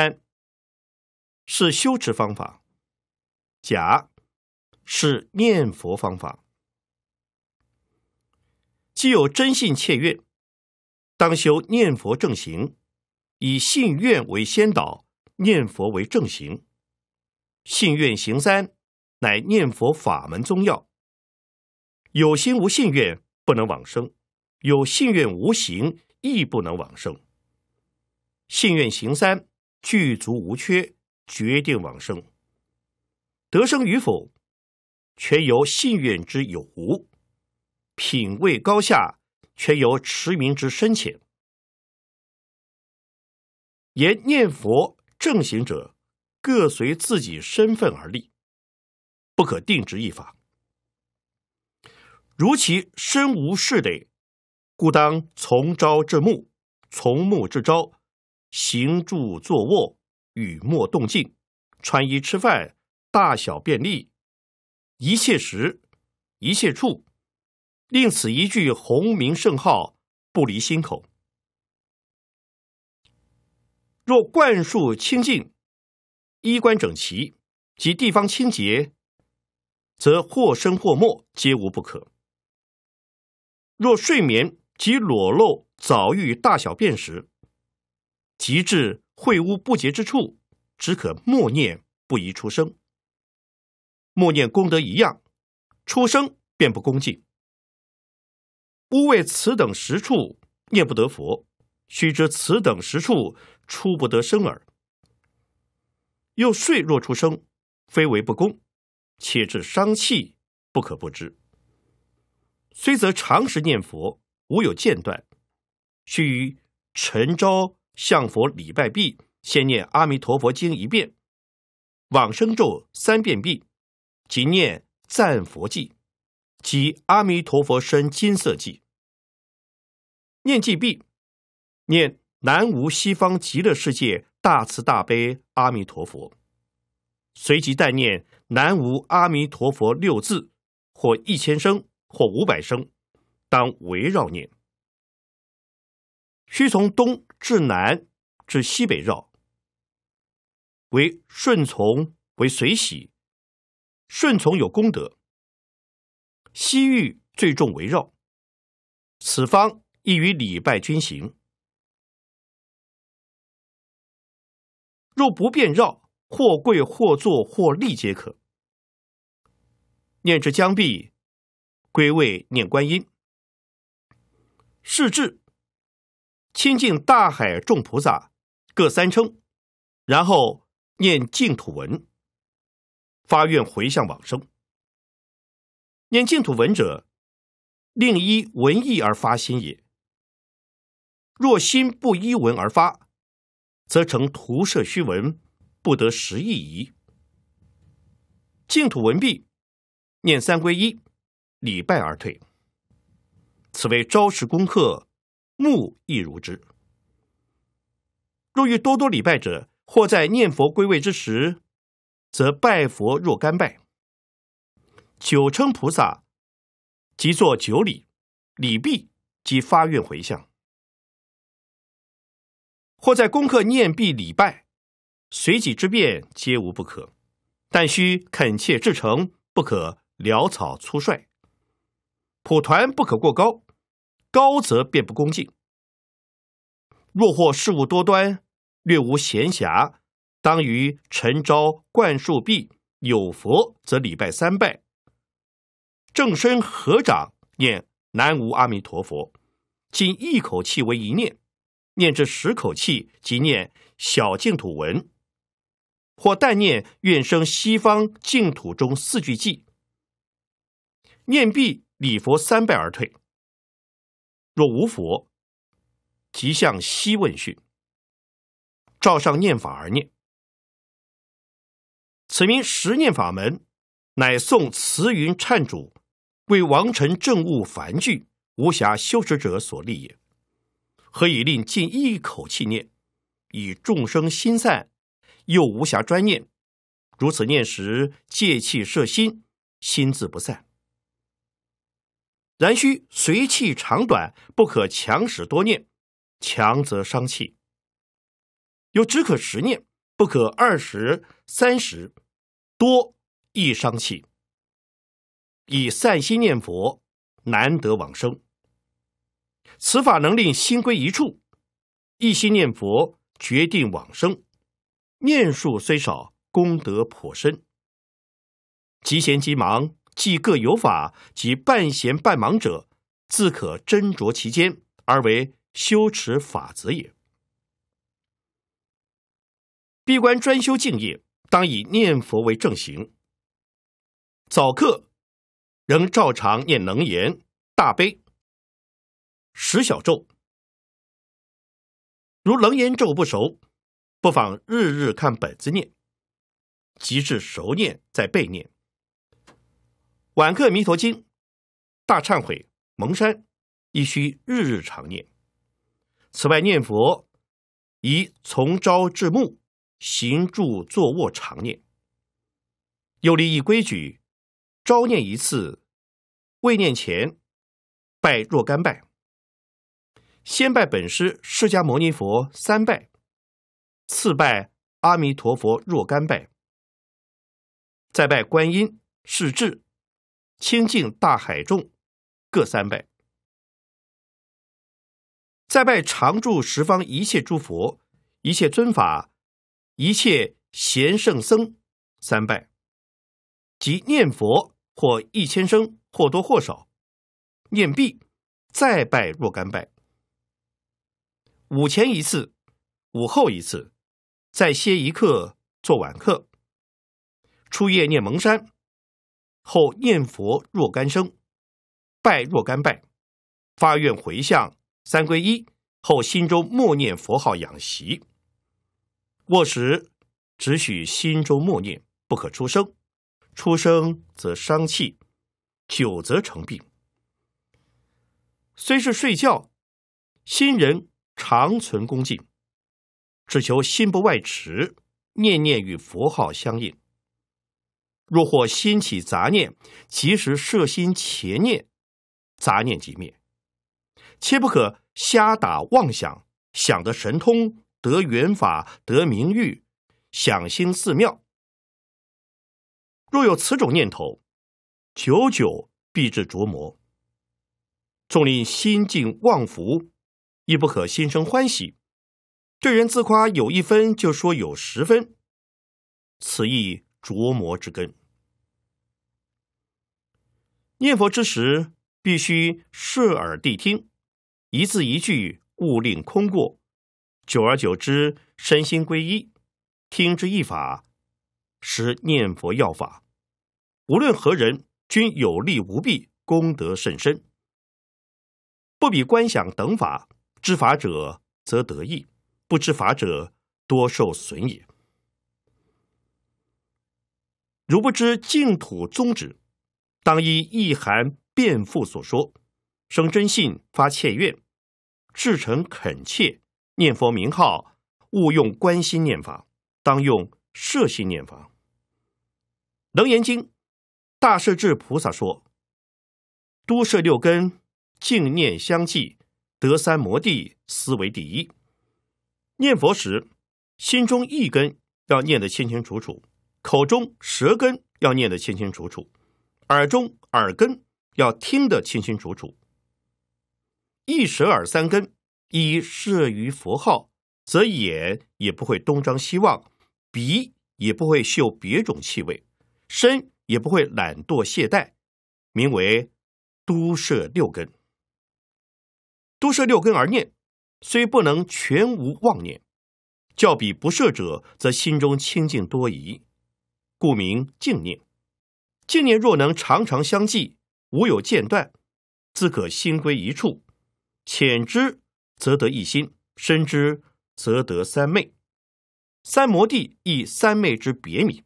三是修持方法，甲是念佛方法。既有真信切愿，当修念佛正行，以信愿为先导，念佛为正行。信愿行三，乃念佛法门宗要。有心无信愿，不能往生；有信愿无行，亦不能往生。信愿行三。具足无缺，决定往生。得生与否，全由信愿之有无；品位高下，全由持名之深浅。言念佛正行者，各随自己身份而立，不可定执一法。如其身无是得，故当从朝至暮，从暮至朝，行住坐卧，语默动静，穿衣吃饭，大小便利，一切时，一切处，令此一句洪名圣号不离心口。若灌数清净，衣冠整齐，及地方清洁，则或生或没，皆无不可。若睡眠及裸露、早遇大小便时，及至秽污不洁之处，只可默念，不宜出声。默念功德一样，出声便不恭敬。勿为此等实处念不得佛，须知此等实处出不得声耳。又睡若出声，非为不恭，且至伤气，不可不知。虽则常时念佛，无有间断，须于晨朝。向佛礼拜毕，先念《阿弥陀佛经》一遍，往生咒三遍毕，即念赞佛记，即《阿弥陀佛身金色记。念记毕，念“南无西方极乐世界大慈大悲阿弥陀佛”，随即再念“南无阿弥陀佛”六字，或一千声，或五百声，当围绕念。须从东至南至西北绕，为顺从，为随喜，顺从有功德。西域最重围绕，此方亦于礼拜君行。若不便绕，或跪或坐或立皆可。念至将毕，归位念观音，是至。亲近大海众菩萨各三称，然后念净土文，发愿回向往生。念净土文者，令依文意而发心也。若心不依文而发，则成徒设虚文，不得实意矣。净土文毕，念三归一，礼拜而退。此为朝时功课。木亦如之。若遇多多礼拜者，或在念佛归位之时，则拜佛若干拜；九称菩萨，即作九礼，礼毕即发愿回向。或在功课念毕礼拜，随己之便，皆无不可，但须恳切至诚，不可潦草粗率。蒲团不可过高。高则便不恭敬。若或事务多端，略无闲暇，当于晨朝灌树壁，有佛则礼拜三拜，正身合掌念南无阿弥陀佛，仅一口气为一念，念至十口气即念小净土文，或但念愿生西方净土中四句偈，念毕礼佛三拜而退。若无佛，即向西问讯。照上念法而念，此名十念法门，乃宋慈云忏主为王臣政务繁剧，无暇修持者所立也。何以令尽一口气念？以众生心散，又无暇专念。如此念时，借气摄心，心自不散。然须随气长短，不可强使多念，强则伤气。有只可十念，不可二十、三十，多易伤气。以散心念佛，难得往生。此法能令心归一处，一心念佛，决定往生。念数虽少，功德颇深。急闲急忙。即各有法，及半闲半忙者，自可斟酌其间，而为修持法则也。闭关专修净业，当以念佛为正行。早课仍照常念《楞严》《大悲》《十小咒》，如《楞严咒》不熟，不妨日日看本子念，及至熟念再背念。晚课弥陀经大忏悔蒙山亦需日日常念。此外念佛宜从朝至暮行住坐卧常念。又立一规矩：朝念一次，未念前拜若干拜。先拜本师释迦牟尼佛三拜，次拜阿弥陀佛若干拜，再拜观音释至。清净大海众，各三拜。再拜常住十方一切诸佛、一切尊法、一切贤圣僧，三拜。即念佛或一千声，或多或少，念毕，再拜若干拜。午前一次，午后一次，再歇一刻做晚课。初夜念蒙山。后念佛若干声，拜若干拜，发愿回向三皈依后，心中默念佛号养习。卧时只许心中默念，不可出声，出声则伤气，久则成病。虽是睡觉，心人常存恭敬，只求心不外驰，念念与佛号相应。若或心起杂念，及时摄心前念，杂念即灭。切不可瞎打妄想，想得神通，得缘法，得名誉，想心寺妙。若有此种念头，久久必至着魔。纵令心净妄福，亦不可心生欢喜。对人自夸有一分，就说有十分，此亦着魔之根。念佛之时，必须设耳谛听，一字一句勿令空过。久而久之，身心归一，听之一法，实念佛要法。无论何人，均有利无弊，功德甚深，不比观想等法。知法者则得意，不知法者多受损也。如不知净土宗旨。当依意涵辩父所说，生真信发切愿，至诚恳切念佛名号，勿用观心念法，当用摄心念法。《楞严经》大势至菩萨说：都摄六根，净念相继，得三摩地，思为第一。念佛时，心中一根要念得清清楚楚，口中舌根要念得清清楚楚。耳中耳根要听得清清楚楚，一舌耳三根，一摄于佛号，则眼也不会东张西望，鼻也不会嗅别种气味，身也不会懒惰懈怠，名为都摄六根。都摄六根而念，虽不能全无妄念，较比不摄者，则心中清净多疑，故名净念。今年若能常常相继，无有间断，自可心归一处。浅知则得一心，深知则得三昧。三摩地亦三昧之别名。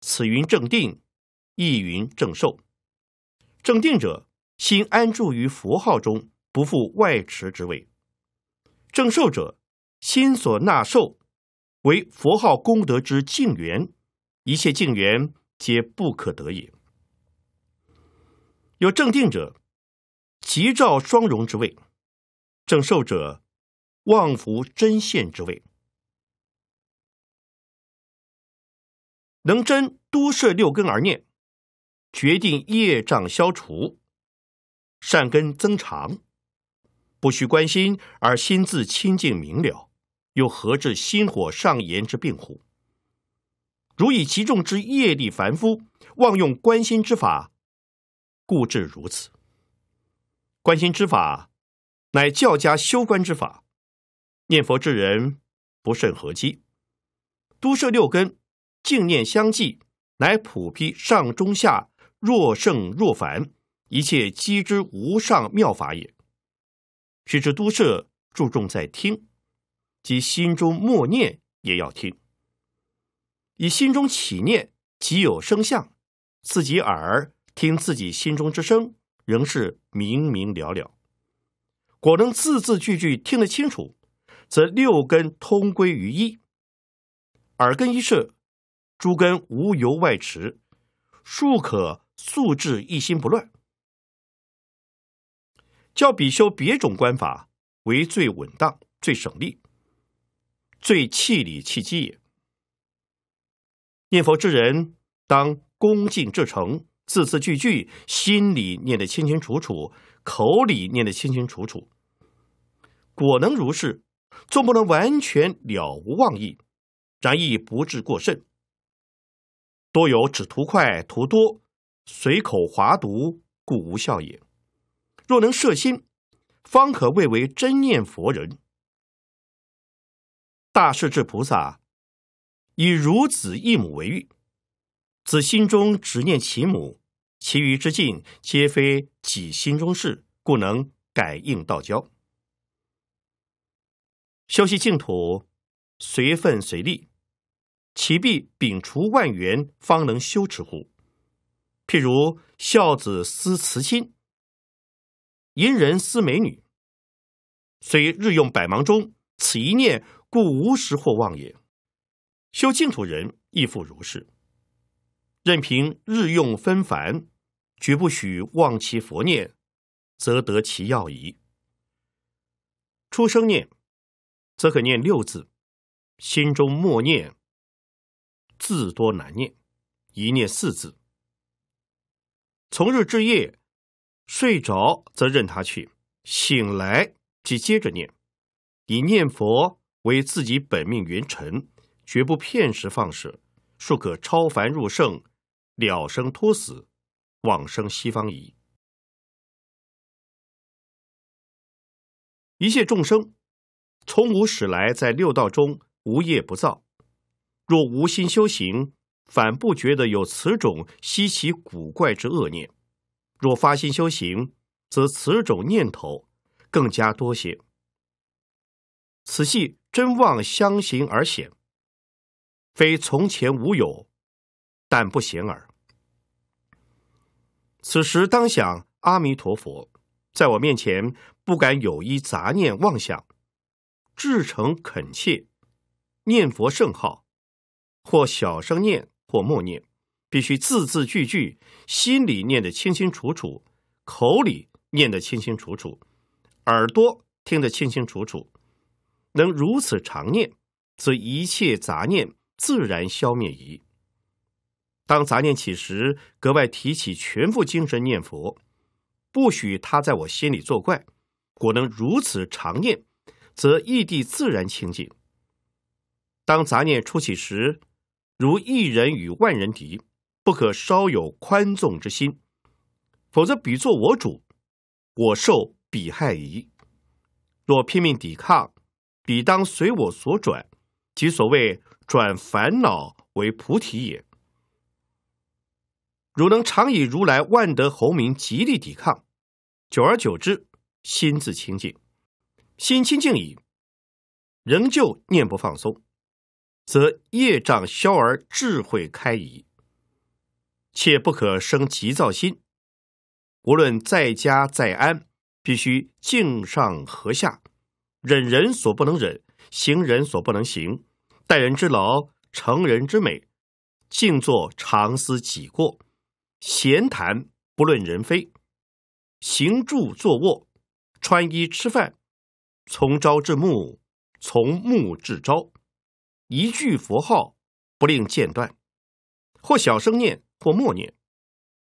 此云正定，亦云正受。正定者，心安住于佛号中，不复外驰之位。正受者，心所纳受，为佛号功德之净缘。一切净缘。皆不可得也。有正定者，吉兆双荣之位；正受者，望福真现之位。能真都摄六根而念，决定业障消除，善根增长，不需关心而心自清净明了，又何至心火上炎之病乎？如以其众之业力凡夫妄用观心之法，故至如此。观心之法，乃教家修观之法。念佛之人，不甚合机。都摄六根，净念相继，乃普披上中下若圣若凡一切机之无上妙法也。须知都摄注重在听，即心中默念也要听。以心中起念，即有声相；自己耳听自己心中之声，仍是明明了了。果能字字句句听得清楚，则六根通归于一，耳根一摄，诸根无由外驰，数可速至一心不乱。教比修别种观法，为最稳当、最省力、最气理气机也。念佛之人，当恭敬至诚，字字句句，心里念得清清楚楚，口里念得清清楚楚。果能如是，纵不能完全了无妄意，然亦不至过甚。多有只图快、图多、随口滑读，故无效也。若能摄心，方可谓为真念佛人。大势至菩萨。以孺子异母为喻，子心中只念其母，其余之境皆非己心中事，故能感应道交。修习净土，随分随力，其必摒除万缘方能修持乎？譬如孝子思慈亲，淫人思美女，虽日用百忙中，此一念故无时或忘也。修净土人亦复如是，任凭日用纷繁，绝不许忘其佛念，则得其要矣。出生念，则可念六字；心中默念，字多难念，一念四字。从日至夜，睡着则任他去，醒来即接着念，以念佛为自己本命元辰。绝不片时放舍，数可超凡入圣，了生脱死，往生西方矣。一切众生从无始来，在六道中无业不造。若无心修行，反不觉得有此种稀奇古怪之恶念；若发心修行，则此种念头更加多些。此系真妄相形而显。非从前无有，但不显耳。此时当想阿弥陀佛在我面前，不敢有一杂念妄想，至诚恳切念佛圣号，或小声念，或默念，必须字字句句心里念得清清楚楚，口里念得清清楚楚，耳朵听得清清楚楚。能如此常念，则一切杂念。自然消灭矣。当杂念起时，格外提起全部精神念佛，不许他在我心里作怪。果能如此常念，则异地自然清净。当杂念初起时，如一人与万人敌，不可稍有宽纵之心，否则比作我主，我受彼害矣。若拼命抵抗，彼当随我所转，即所谓。转烦恼为菩提也。汝能常以如来万德洪名极力抵抗，久而久之，心自清净。心清净矣，仍旧念不放松，则业障消而智慧开矣。切不可生急躁心。无论在家在安，必须敬上和下，忍人所不能忍，行人所不能行。待人之劳，成人之美；静坐常思己过，闲谈不论人非。行住坐卧，穿衣吃饭，从朝至暮，从暮至朝，一句佛号不令间断。或小声念，或默念，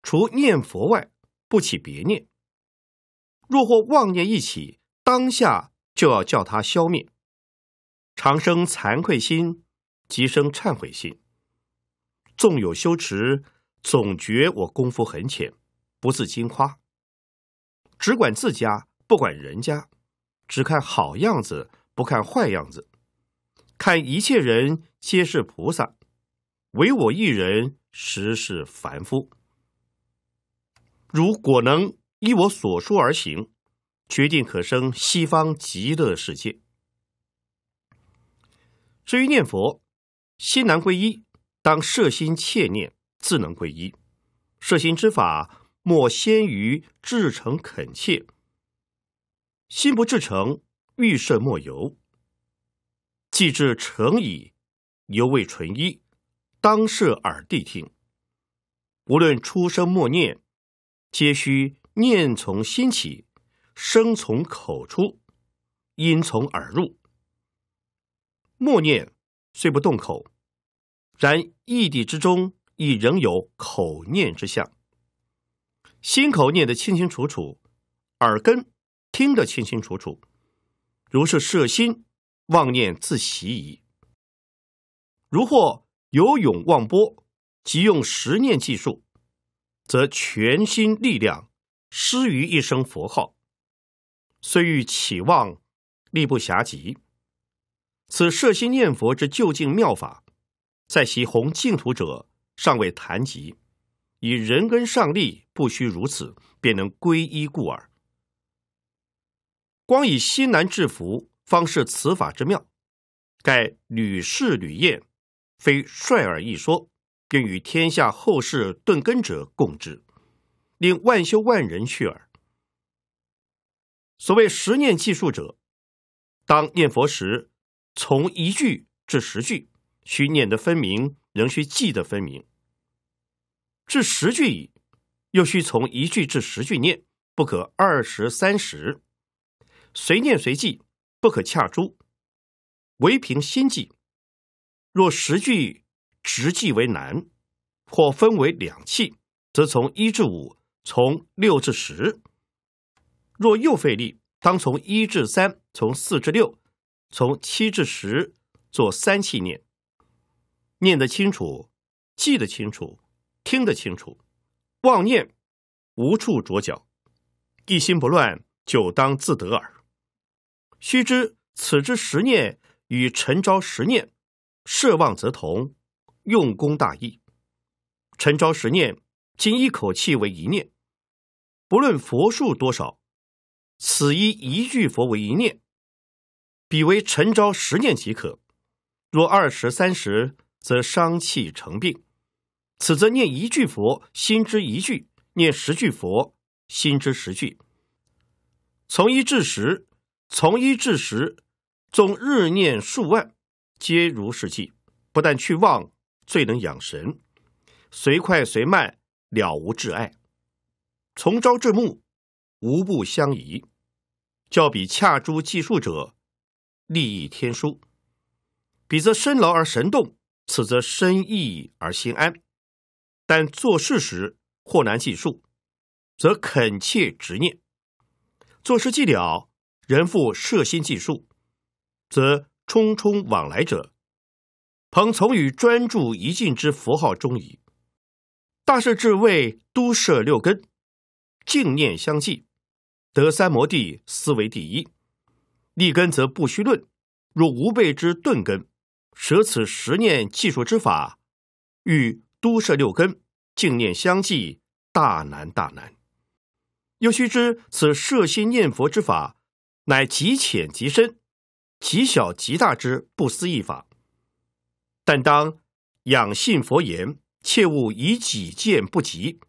除念佛外，不起别念。若或妄念一起，当下就要叫他消灭。常生惭愧心，即生忏悔心。纵有修持，总觉我功夫很浅，不自矜夸。只管自家，不管人家；只看好样子，不看坏样子。看一切人皆是菩萨，唯我一人实是凡夫。如果能依我所说而行，决定可生西方极乐世界。至于念佛，心难归一，当摄心切念，自能归一。摄心之法，莫先于至诚恳切。心不至诚，欲摄莫由。既至诚矣，犹未纯一，当摄耳谛听。无论出生默念，皆须念从心起，声从口出，音从耳入。默念虽不动口，然意地之中亦仍有口念之相。心口念得清清楚楚，耳根听得清清楚楚。如是摄心，妄念自习矣。如或有勇忘波，即用十念计数，则全心力量施于一声佛号，虽欲起妄，力不暇及。此摄心念佛之究竟妙法，在其弘净土者尚未谈及。以人根上立，不须如此，便能皈依故耳。光以心难制服，方是此法之妙。盖屡试屡验，非率尔一说，并与天下后世顿根者共之，令万修万人去耳。所谓十念计数者，当念佛时。从一句至十句，需念得分明，仍需记得分明。至十句，又需从一句至十句念，不可二十三十，随念随记，不可恰诸。唯凭心记。若十句直记为难，或分为两气，则从一至五，从六至十；若又费力，当从一至三，从四至六。从七至十做三气念，念得清楚，记得清楚，听得清楚，妄念无处着脚，一心不乱，就当自得耳。须知此之十念与陈昭十念设望则同，用功大异。陈昭十念，今一口气为一念，不论佛数多少，此一一句佛为一念。彼为晨朝十念即可，若二十三十，则伤气成病。此则念一句佛心之一句，念十句佛心之十句。从一至十，从一至十，纵日念数万，皆如是计。不但去妄，最能养神。随快随慢，了无挚碍。从朝至暮，无不相宜。较比恰珠计数者。利益天书，彼则身劳而神动，此则身意而心安。但做事时或难计数，则恳切执念；做事既了，人复设心计数，则冲冲往来者，彭从与专注一境之佛号中矣。大事至为都摄六根，净念相继，得三摩地，思维第一。立根则不须论，若无备之钝根，舍此十念技术之法，欲都摄六根，净念相继，大难大难。又须知此摄心念佛之法，乃极浅极深，极小极大之不思议法。但当仰信佛言，切勿以己见不及，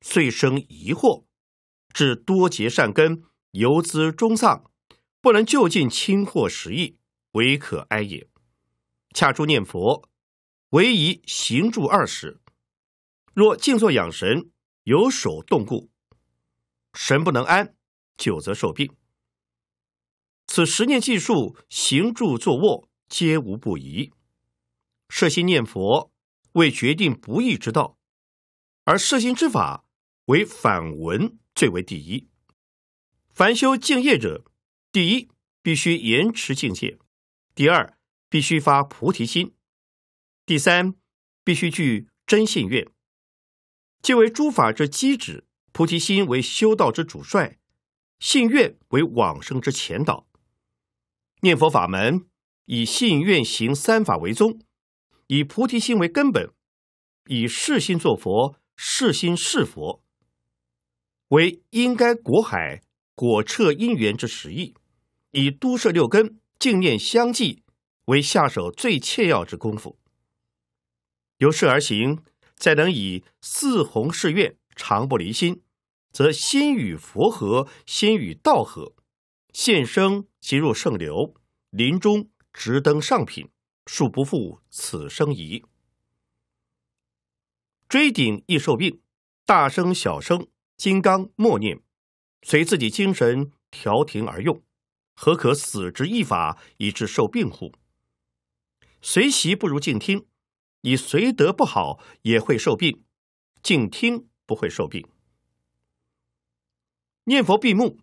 遂生疑惑，至多结善根，由资中丧。不能就近亲获实意，唯可哀也。恰住念佛，唯宜行住二时；若静坐养神，有手动故，神不能安，久则受病。此十念计数，行住坐卧，皆无不宜。摄心念佛，为决定不义之道；而摄心之法，为反闻最为第一。凡修敬业者。第一，必须延迟境界；第二，必须发菩提心；第三，必须具真信愿。即为诸法之基旨，菩提心为修道之主帅，信愿为往生之前导。念佛法门以信愿行三法为宗，以菩提心为根本，以世心作佛，世心是佛，为应该果海果彻因缘之实义。以都摄六根、净念相继为下手最切要之功夫。由是而行，再能以四弘誓愿常不离心，则心与佛合，心与道合，现生即入圣流，临终直登上品，恕不负此生矣。锥顶易受病，大声小声，金刚默念，随自己精神调停而用。何可死之一法以治受病乎？随习不如静听，以随德不好也会受病，静听不会受病。念佛闭目，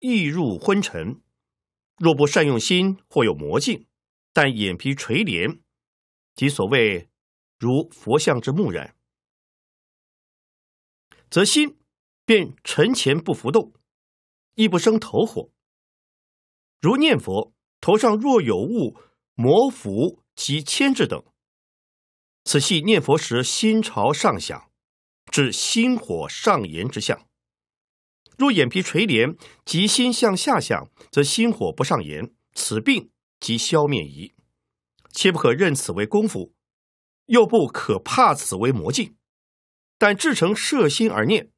易入昏沉；若不善用心，或有魔境，但眼皮垂帘，即所谓如佛像之木然，则心便沉潜不浮动，亦不生头火。如念佛，头上若有物、魔、符及牵制等，此系念佛时心朝上想，至心火上炎之象。若眼皮垂帘及心向下想，则心火不上炎，此病即消灭矣。切不可认此为功夫，又不可怕此为魔境。但至诚摄心而念，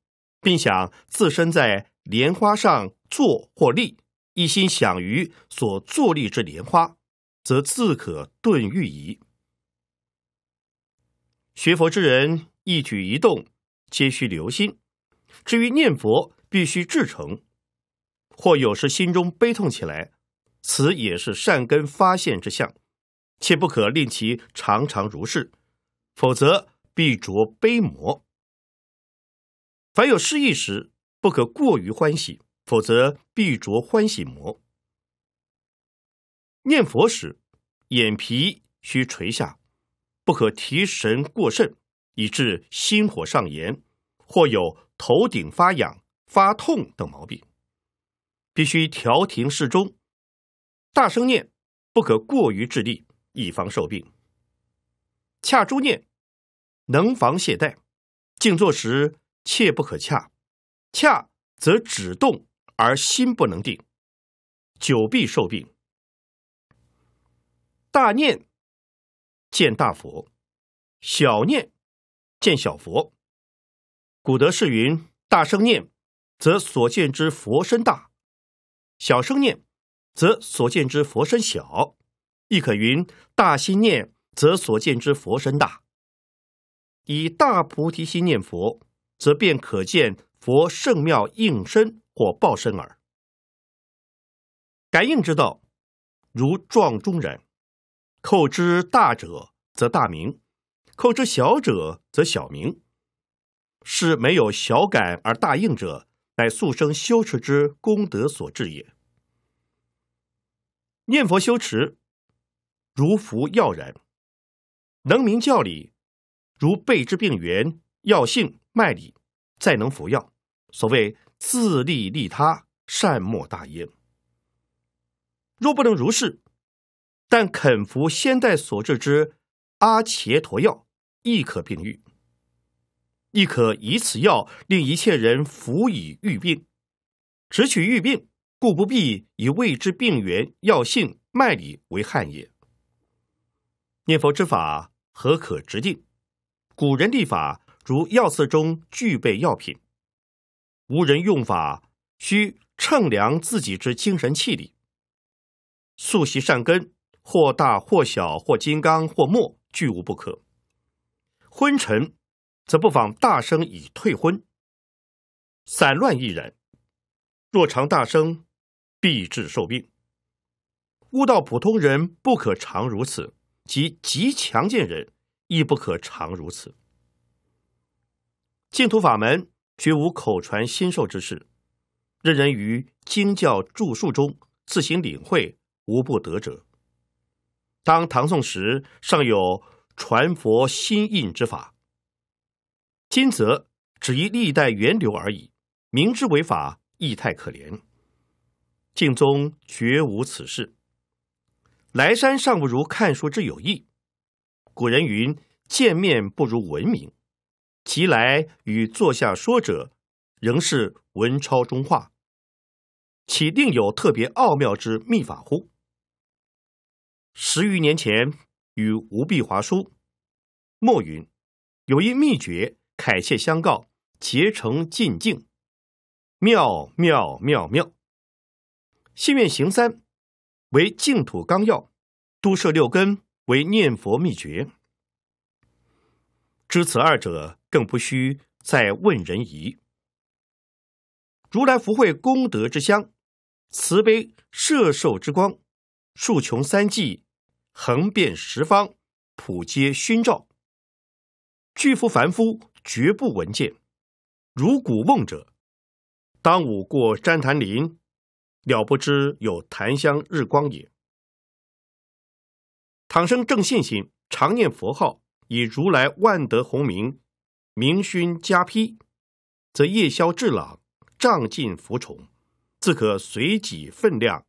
并想自身在莲花上坐或立。一心想于所坐立之莲花，则自可顿欲矣。学佛之人一举一动皆需留心，至于念佛必须至诚。或有时心中悲痛起来，此也是善根发现之相，切不可令其常常如是，否则必着悲魔。凡有失意时，不可过于欢喜。否则必着欢喜魔。念佛时，眼皮需垂下，不可提神过甚，以致心火上炎，或有头顶发痒、发痛等毛病，必须调停适中。大声念，不可过于致力，以防受病。恰珠念，能防懈怠；静坐时，切不可恰，恰则止动。而心不能定，久必受病。大念见大佛，小念见小佛。古德是云：大声念，则所见之佛身大；小声念，则所见之佛身小。亦可云：大心念，则所见之佛身大。以大菩提心念佛，则便可见佛圣妙应身。或报身耳。感应之道，如撞钟人，叩之大者则大名，叩之小者则小名。是没有小感而大应者，乃素生修持之功德所致也。念佛修持，如服药然；能明教理，如备治病源、药性、脉理，再能服药。所谓。自利利他，善莫大焉。若不能如是，但肯服先代所制之阿伽陀药，亦可病愈。亦可以此药令一切人服以愈病，只取愈病，故不必以未知病源、药性、脉理为憾也。念佛之法何可执定？古人立法，如药肆中具备药品。无人用法，需称量自己之精神气力。素习善根，或大或小，或金刚或末，俱无不可。昏沉，则不妨大声以退昏；散乱亦然。若常大声，必致受病。悟道普通人不可常如此，即极强健人亦不可常如此。净土法门。绝无口传心授之事，任人于经教著述中自行领会，无不得者。当唐宋时尚有传佛心印之法，今则只依历代源流而已。明知为法，亦太可怜。敬宗绝无此事，来山尚不如看书之有益。古人云：“见面不如闻名。”其来与座下说者，仍是文超中话，岂定有特别奥妙之秘法乎？十余年前与吴碧华书墨云，有一秘诀，凯切相告，结成近境，妙妙妙妙。信愿行三为净土纲要，都摄六根为念佛秘诀，知此二者。更不须再问人疑。如来福慧功德之香，慈悲摄受之光，数穷三际，横遍十方，普皆熏照。巨夫凡夫绝不闻见，如古梦者，当午过旃檀林，了不知有檀香日光也。倘生正信心，常念佛号，以如来万德洪名。明熏加披，则夜宵至朗，仗尽服从，自可随己分量，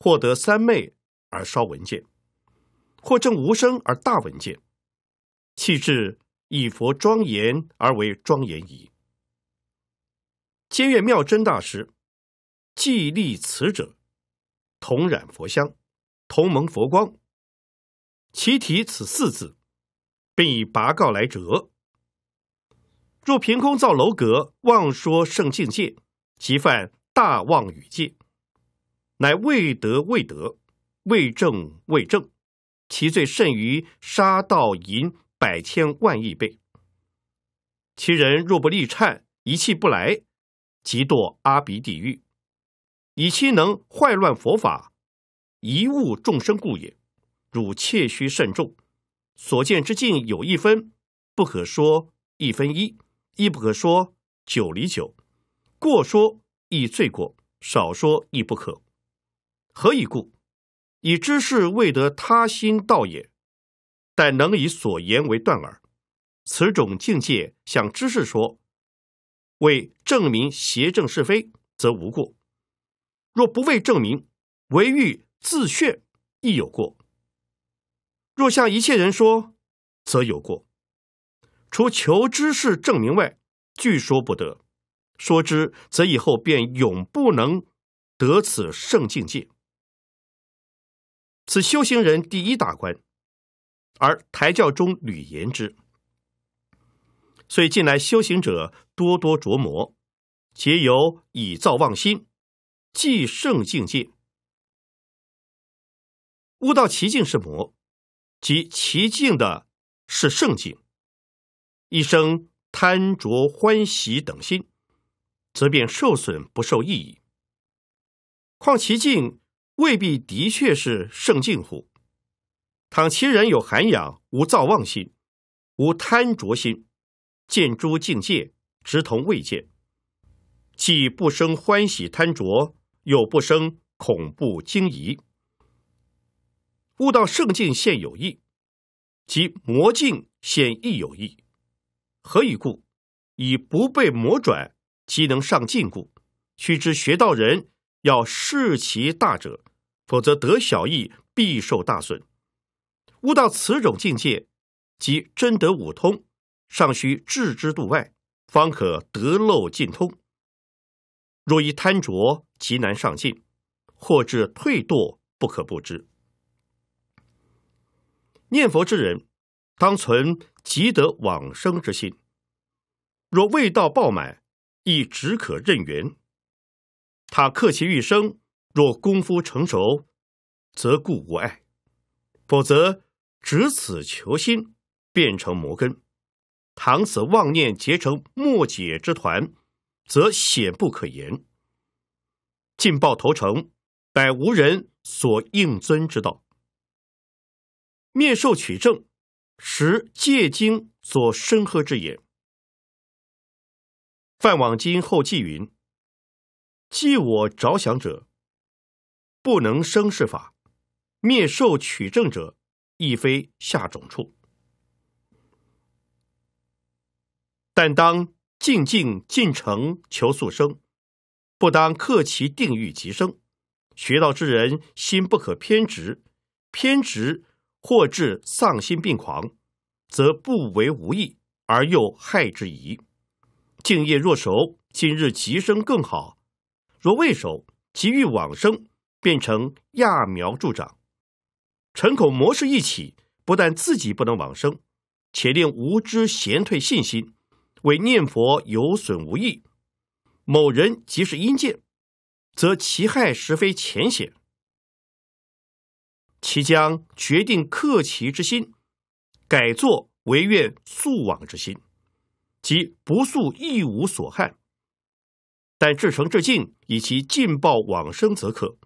获得三昧而烧文件，或证无声而大文件，弃置以佛庄严而为庄严仪。监院妙真大师既立此者，同染佛香，同蒙佛光，其题此四字，并以拔告来折。若凭空造楼阁，妄说圣境界，即犯大妄语戒，乃未得未得，未证未证，其罪甚于杀盗淫百千万亿倍。其人若不立忏，一气不来，即堕阿鼻地狱，以其能坏乱佛法，贻误众生故也。汝切须慎重，所见之境有一分，不可说一分一。亦不可说久离久，过说亦罪过，少说亦不可。何以故？以知事未得他心道也。但能以所言为断耳。此种境界，向知事说，为证明邪正是非，则无过；若不为证明，唯欲自炫，亦有过。若向一切人说，则有过。除求知识证明外，俱说不得；说之，则以后便永不能得此圣境界。此修行人第一大关，而台教中屡言之，所以近来修行者多多琢磨，皆由以造妄心，即圣境界悟到其境是魔，即其境的是圣境。一生贪着欢喜等心，则便受损不受益矣。况其境未必的确是圣境乎？倘其人有涵养，无躁妄心，无贪着心，见诸境界，直同未见；既不生欢喜贪着，又不生恐怖惊疑，悟到圣境现有意，即魔境现亦有意。何以故？以不被魔转，其能上进故。须知学道人要视其大者，否则得小益必受大损。悟到此种境界，即真得五通，尚需置之度外，方可得漏尽通。若一贪着，极难上进，或至退堕，不可不知。念佛之人，当存。即得往生之心，若未到报满，亦只可任缘。他克气欲生，若功夫成熟，则故无碍；否则执此求心，变成魔根。倘此妄念结成莫解之团，则险不可言。尽报投诚，乃无人所应遵之道。面授取证。十戒经所生诃之也。范往今后记云：即我着想者，不能生是法；灭受取正者，亦非下种处。但当静静进城求速生，不当克其定欲即生。学道之人，心不可偏执，偏执。或至丧心病狂，则不为无益而又害之矣。敬业若熟，今日吉生更好；若未熟，急欲往生，变成揠苗助长。诚恐模式一起，不但自己不能往生，且令无知贤退信心，为念佛有损无益。某人即是阴见，则其害实非浅显。其将决定克其之心，改作唯愿速往之心，即不速亦无所害。但至诚至敬，以其尽报往生则可；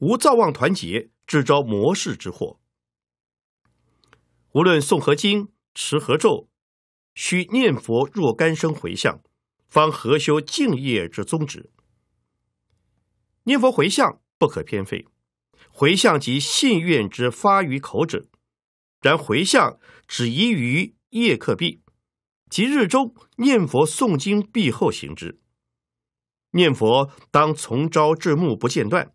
无造望团结，至招魔事之祸。无论诵何经，持何咒，须念佛若干声回向，方合修净业之宗旨。念佛回向不可偏废。回向即信愿之发于口者，然回向只宜于夜客毕，即日中念佛诵经毕后行之。念佛当从朝至暮不间断，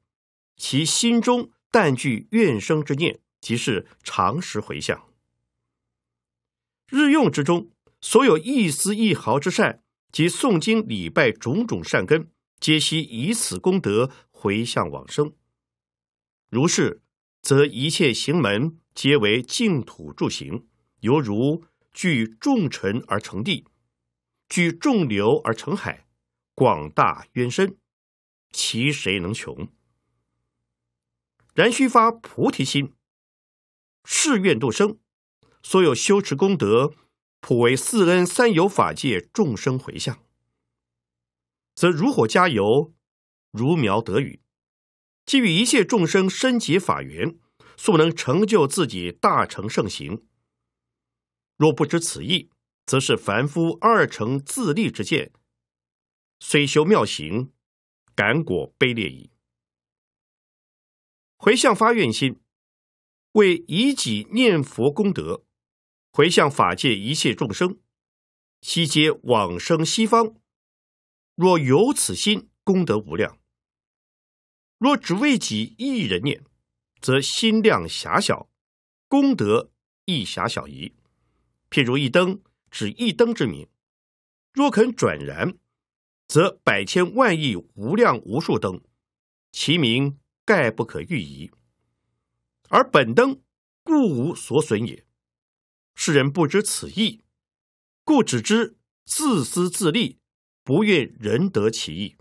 其心中但具愿生之念，即是常时回向。日用之中，所有一丝一毫之善，及诵经礼拜种种善根，皆悉以此功德回向往生。如是，则一切行门皆为净土助行，犹如聚众尘而成地，聚众流而成海，广大渊深，其谁能穷？然须发菩提心，誓愿度生，所有修持功德，普为四恩三有法界众生回向，则如火加油，如苗得雨。基于一切众生身结法缘，速能成就自己大成圣行。若不知此意，则是凡夫二成自利之见，虽修妙行，感果卑劣矣。回向发愿心，为以己念佛功德，回向法界一切众生，悉皆往生西方。若有此心，功德无量。若只为己一人念，则心量狭小，功德亦狭小矣。譬如一灯，只一灯之名，若肯转燃，则百千万亿无量无数灯，其名概不可喻矣。而本灯故无所损也。世人不知此意，故只知自私自利，不愿人得其意。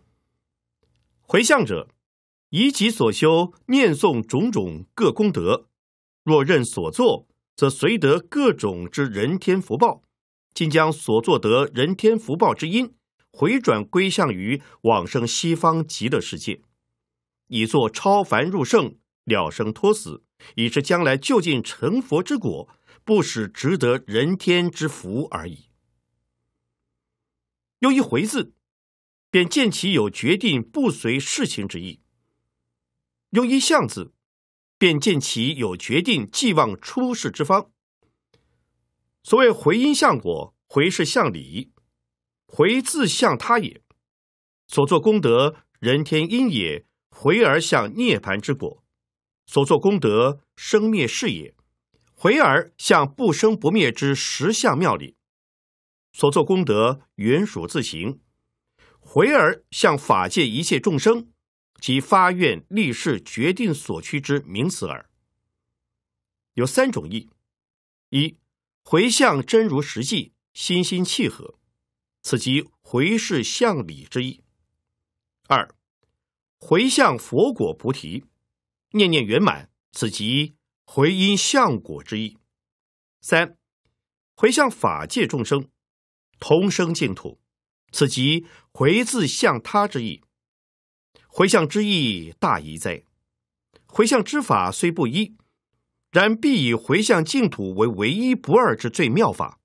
回向者。以己所修念诵种种各功德，若任所作，则随得各种之人天福报。今将所作得人天福报之因，回转归向于往生西方极乐世界，以作超凡入圣、了生脱死，以至将来就近成佛之果，不使值得人天之福而已。又一回字，便见其有决定不随事情之意。用一相字，便见其有决定既望出世之方。所谓回因相果，回是相理，回自相他也。所作功德人天因也，回而向涅槃之果；所作功德生灭是也，回而向不生不灭之实相妙理；所作功德原属自行，回而向法界一切众生。即发愿立誓决定所趋之名词耳，有三种意：一回向真如实际，心心契合，此即回是向理之意；二回向佛果菩提，念念圆满，此即回因向果之意；三回向法界众生，同生净土，此即回自向他之意。回向之意大矣哉！回向之法虽不一，然必以回向净土为唯一不二之最妙法。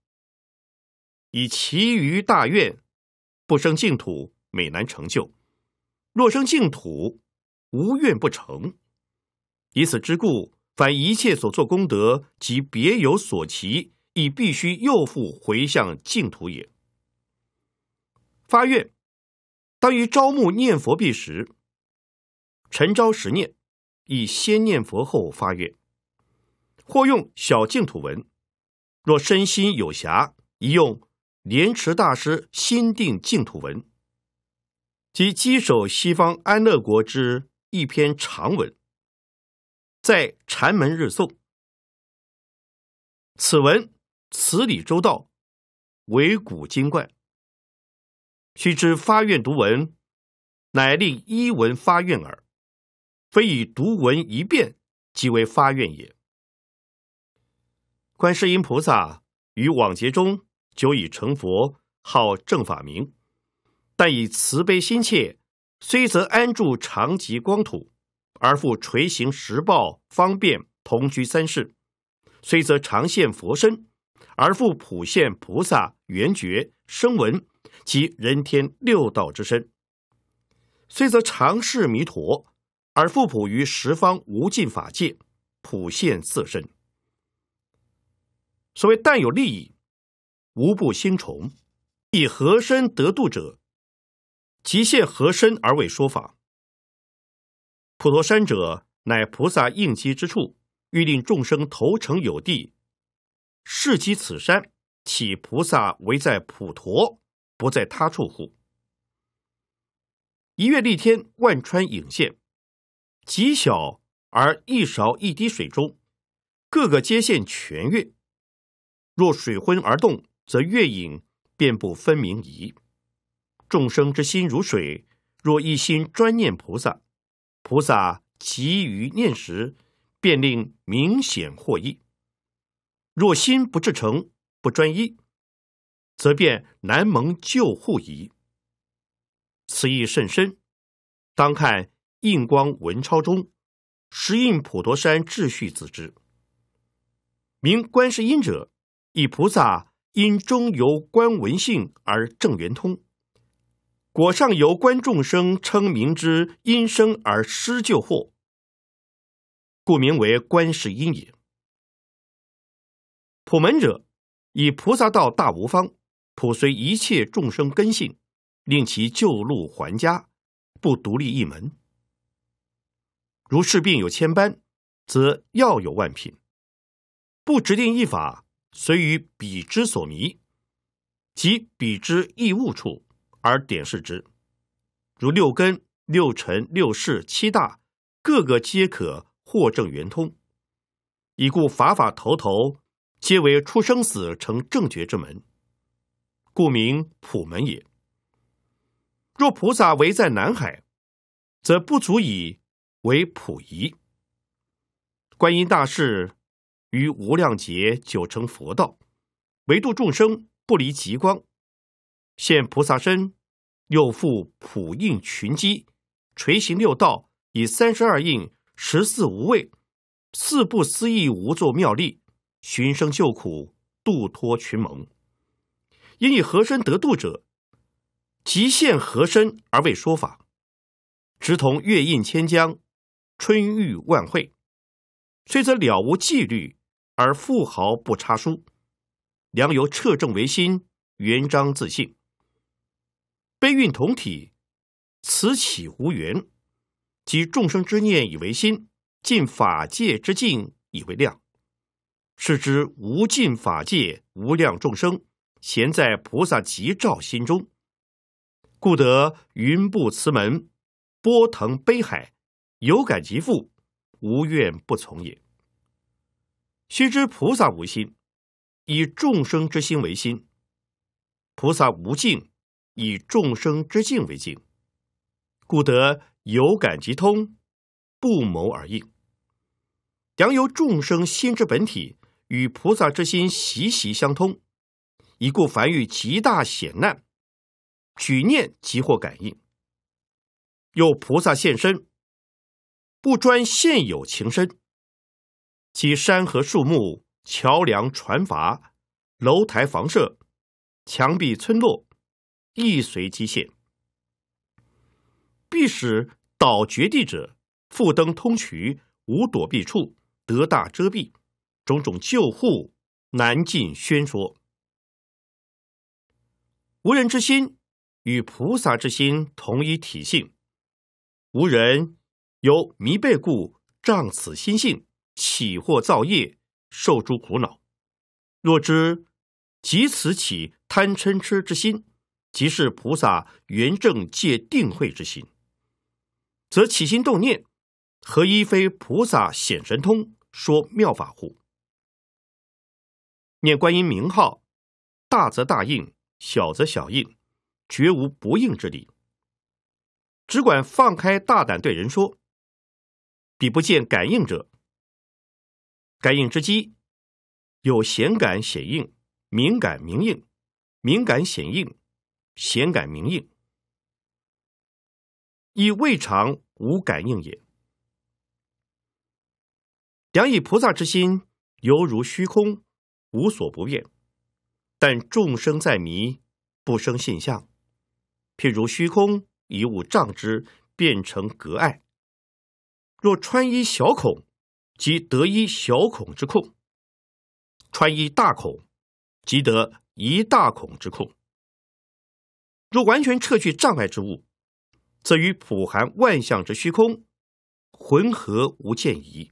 以其余大愿不生净土，美难成就；若生净土，无愿不成。以此之故，凡一切所做功德，及别有所期，亦必须又复回向净土也。发愿当于朝暮念佛毕时。晨朝时念，以先念佛后发愿；或用小净土文，若身心有暇，宜用莲池大师《心定净土文》，即稽首西方安乐国之一篇长文，在禅门日诵。此文词理周到，为古今怪。须知发愿读文，乃令一文发愿耳。非以读闻一遍即为发愿也。观世音菩萨于往劫中久已成佛，号正法明。但以慈悲心切，虽则安住长吉光土，而复垂行十报方便，同居三世；虽则常现佛身，而复普现菩萨圆觉声闻及人天六道之身；虽则常世弥陀。而复普于十方无尽法界，普现自身。所谓但有利益，无不心崇；以和身得度者，即现和身而为说法。普陀山者，乃菩萨应机之处，欲令众生投诚有地。是即此山，岂菩萨唯在普陀，不在他处乎？一月立天，万穿影现。极小而一勺一滴水中，各个阶线全月。若水昏而动，则月影便不分明矣。众生之心如水，若一心专念菩萨，菩萨急于念时，便令明显获益。若心不至诚不专一，则便难蒙救护矣。此意甚深，当看。印光文钞中，时印普陀山智序自知，名观世音者，以菩萨因中游观闻性而正圆通，果上游观众生称名之因生而施救惑，故名为观世音也。普门者，以菩萨道大无方，普随一切众生根性，令其救路还家，不独立一门。如是病有千般，则药有万品。不执定一法，随于彼之所迷，即彼之异物处而点示之。如六根、六尘、六事、七大，各个皆可获证圆通。已故法法头头，皆为出生死、成正觉之门，故名普门也。若菩萨围在南海，则不足以。为普仪，观音大士，于无量劫久成佛道，唯度众生，不离极光，现菩萨身，又复普印群机，垂行六道，以三十二应，十四无畏，四不思议，无座妙力，寻声救苦，度脱群蒙。因以和身得度者，即现和身而为说法，直同月印千江。春欲万会，虽则了无纪律，而富豪不差书。良由彻正为心，元璋自信。悲运同体，此起无缘。即众生之念以为心，尽法界之境以为量。是知无尽法界，无量众生，闲在菩萨吉照心中，故得云步慈门，波腾悲海。有感即复，无怨不从也。须知菩萨无心，以众生之心为心；菩萨无境，以众生之境为境。故得有感即通，不谋而应。良由众生心之本体与菩萨之心息息相通，以故凡遇极大险难，举念即获感应，有菩萨现身。不专现有情深，其山河树木、桥梁船筏、楼台房舍、墙壁村落，亦随机现，必使倒绝地者复登通衢，无躲避处，得大遮蔽，种种救护难尽宣说。无人之心与菩萨之心同一体性，无人。由迷背故障此心性起或造业受诸苦恼，若知即此起贪嗔痴之心，即是菩萨圆正界定慧之心，则起心动念，何一非菩萨显神通说妙法乎？念观音名号，大则大应，小则小应，绝无不应之理。只管放开大胆对人说。已不见感应者，感应之机，有显感显应，明感明应，明感显应，显感明应，亦未尝无感应也。两以菩萨之心，犹如虚空，无所不变；但众生在迷，不生现象。譬如虚空，以物障之，变成隔碍。若穿衣小孔，即得一小孔之空；穿衣大孔，即得一大孔之空。若完全撤去障碍之物，则与普含万象之虚空浑合无间矣。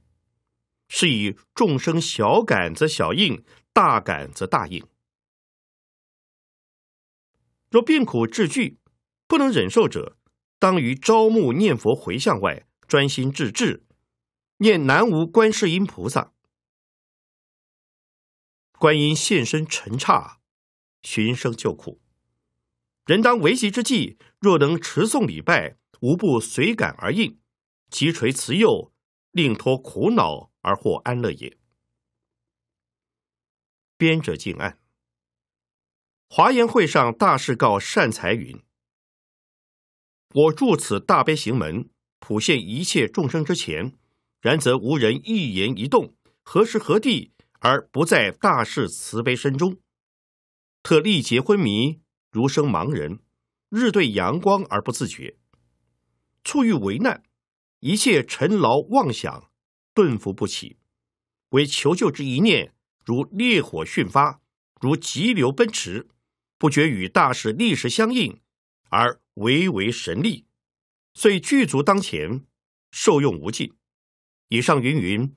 是以众生小感则小应，大感则大应。若病苦至惧，不能忍受者，当于朝暮念佛回向外。专心致志，念南无观世音菩萨。观音现身尘刹，寻声救苦。人当危急之际，若能持诵礼拜，无不随感而应，其垂慈佑，令脱苦恼而获安乐也。编者敬案：华严会上，大事告善财云：“我住此大悲行门。”普现一切众生之前，然则无人一言一动，何时何地而不在大势慈悲身中？特立劫昏迷，如生盲人，日对阳光而不自觉；处于危难，一切尘劳妄想顿伏不起，为求救之一念如烈火迅发，如急流奔驰，不觉与大势立时相应，而巍巍神力。遂具足当前，受用无尽。以上云云，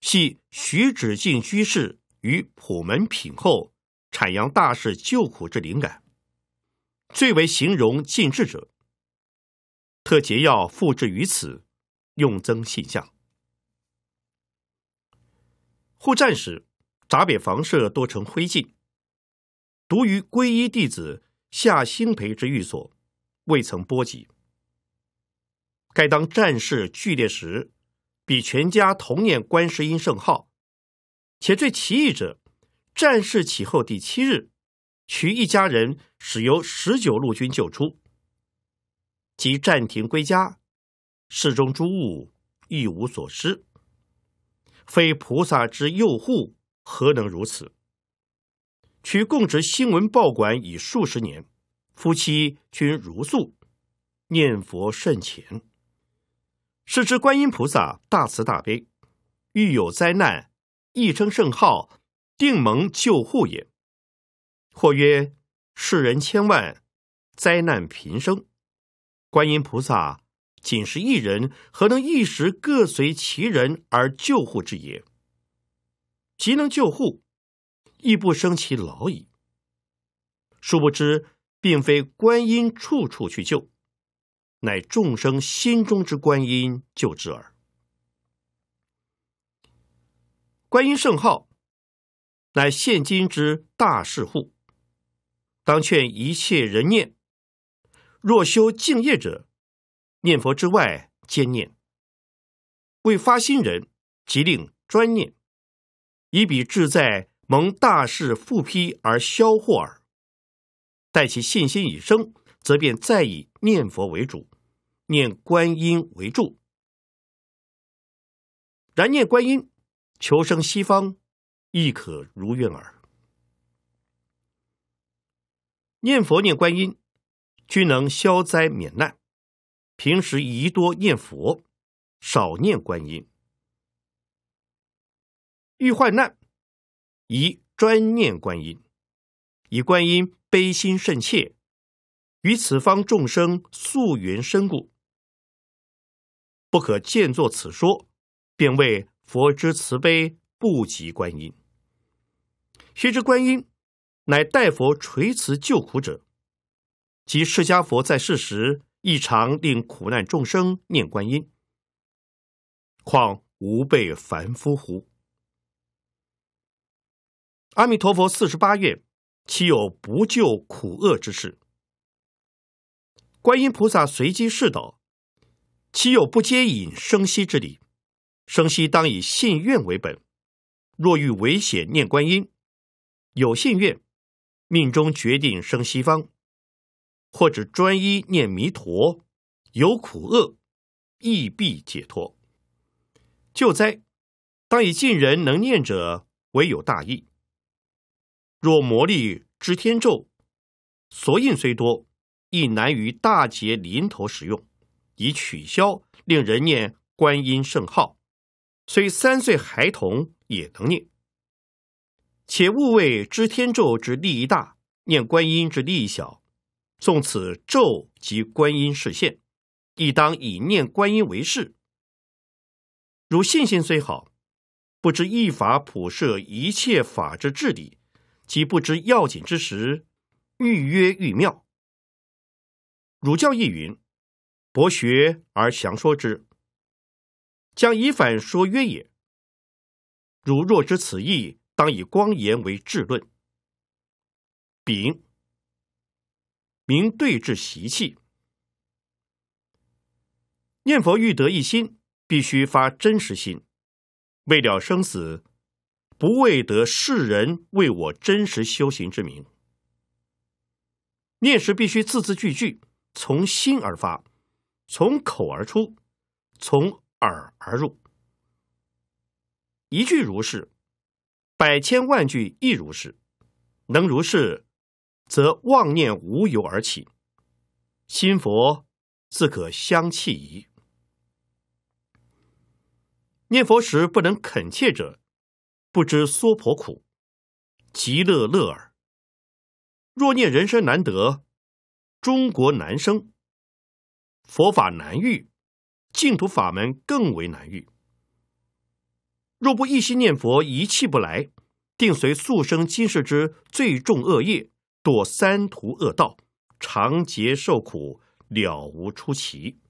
系徐止进居士与普门品后阐扬大士救苦之灵感，最为形容尽致者。特节要复制于此，用增信象。护战时，闸北房舍多成灰烬，独于皈依弟子下兴培之寓所，未曾波及。该当战事剧烈时，比全家同念观世音圣号，且最奇异者，战事起后第七日，取一家人始由十九路军救出，即暂停归家，室中诸物一无所失。非菩萨之佑护，何能如此？取供职新闻报馆已数十年，夫妻均如素，念佛甚虔。是知观音菩萨大慈大悲，遇有灾难，一声圣号，定蒙救护也。或曰：世人千万，灾难频生，观音菩萨仅是一人，何能一时各随其人而救护之也？即能救护，亦不生其劳矣。殊不知，并非观音处处去救。乃众生心中之观音，救之耳。观音圣号，乃现今之大事户，当劝一切人念，若修净业者，念佛之外兼念。为发心人，即令专念，以彼志在蒙大事复辟而消惑耳。待其信心已生，则便再以念佛为主。念观音为助，然念观音求生西方，亦可如愿耳。念佛念观音，均能消灾免难。平时宜多念佛，少念观音。遇患难，宜专念观音，以观音悲心甚切，与此方众生溯缘深故。不可见作此说，便谓佛之慈悲不及观音。须知观音乃代佛垂慈救苦者，即释迦佛在世时亦常令苦难众生念观音，况吾辈凡夫乎？阿弥陀佛四十八愿，岂有不救苦厄之事？观音菩萨随机示导。岂有不接引生息之理？生息当以信愿为本。若欲为险念观音，有信愿，命中决定生西方；或者专一念弥陀，有苦厄，亦必解脱。救灾当以尽人能念者为有大义。若魔力知天咒，索应虽多，亦难于大劫临头使用。已取消令人念观音圣号，虽三岁孩童也能念。且勿谓知天咒之利益大，念观音之利益小。纵此咒及观音示现，亦当以念观音为事。汝信心虽好，不知一法普摄一切法之治理，即不知要紧之时，愈约愈妙。儒教亦云。博学而详说之，将以反说曰也。汝若知此意，当以光言为质论。丙，明对治习气。念佛欲得一心，必须发真实心，为了生死，不为得世人为我真实修行之名。念时必须字字句句从心而发。从口而出，从耳而入。一句如是，百千万句亦如是。能如是，则妄念无由而起，心佛自可相契矣。念佛时不能恳切者，不知娑婆苦，极乐乐耳。若念人生难得，中国难生。佛法难遇，净土法门更为难遇。若不一心念佛，一气不来，定随速生今世之最重恶业，堕三途恶道，长劫受苦，了无出奇。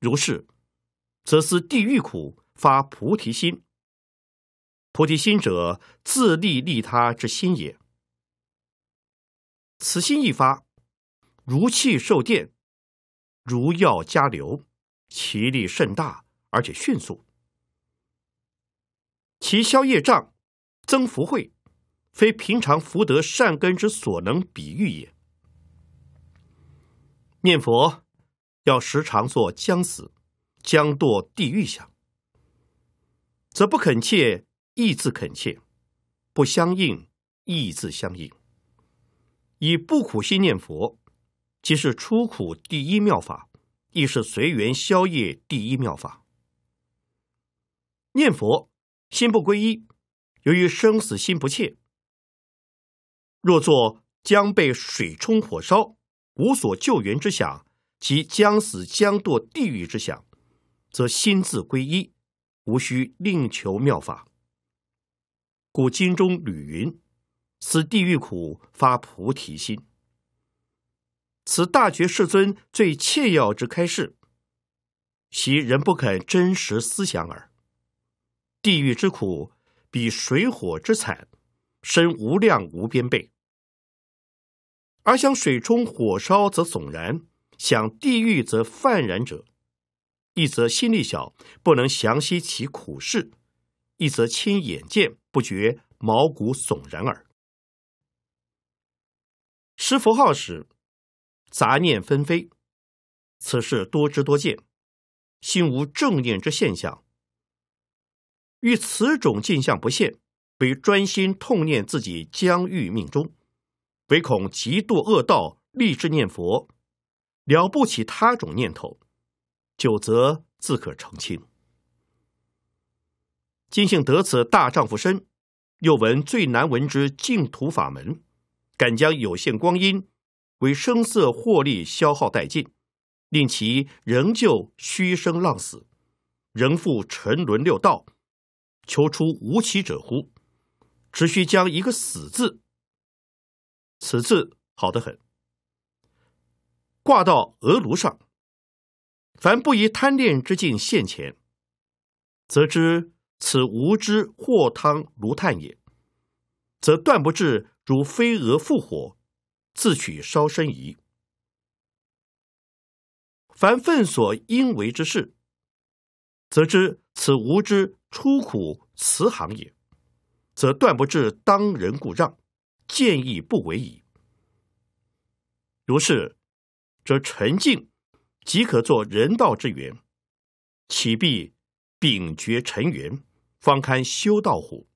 如是，则思地狱苦，发菩提心。菩提心者，自利利他之心也。此心一发，如气受电。如药加流，其力甚大，而且迅速。其消业障、增福慧，非平常福德善根之所能比喻也。念佛要时常做将死、将堕地狱想，则不恳切亦自恳切，不相应亦自相应，以不苦心念佛。即是出苦第一妙法，亦是随缘消业第一妙法。念佛心不归一，由于生死心不切，若作将被水冲火烧、无所救援之想，即将死将堕地狱之想，则心自归一，无需另求妙法。古今中屡云：此地狱苦，发菩提心。此大觉世尊最切要之开示，其人不肯真实思想耳。地狱之苦，比水火之惨，深无量无边倍。而想水冲火烧则悚然，想地狱则泛然者，一则心力小，不能详细其苦事；一则亲眼见，不觉毛骨悚然耳。施佛号时。杂念纷飞，此事多知多见，心无正念之现象。遇此种境相不现，唯专心痛念自己将欲命中，唯恐极度恶道，立志念佛，了不起他种念头，久则自可澄清。今幸得此大丈夫身，又闻最难闻之净土法门，敢将有限光阴。为声色获利消耗殆尽，令其仍旧虚生浪死，仍复沉沦六道，求出无期者乎？只需将一个“死”字，此字好得很，挂到额炉上。凡不以贪恋之境现前，则知此无知或汤如炭也，则断不至如飞蛾复火。自取烧身矣。凡愤所应为之事，则知此无知出苦慈行也，则断不至当人故让，见义不为矣。如是，则沉静即可做人道之源，岂必秉绝尘缘，方堪修道乎？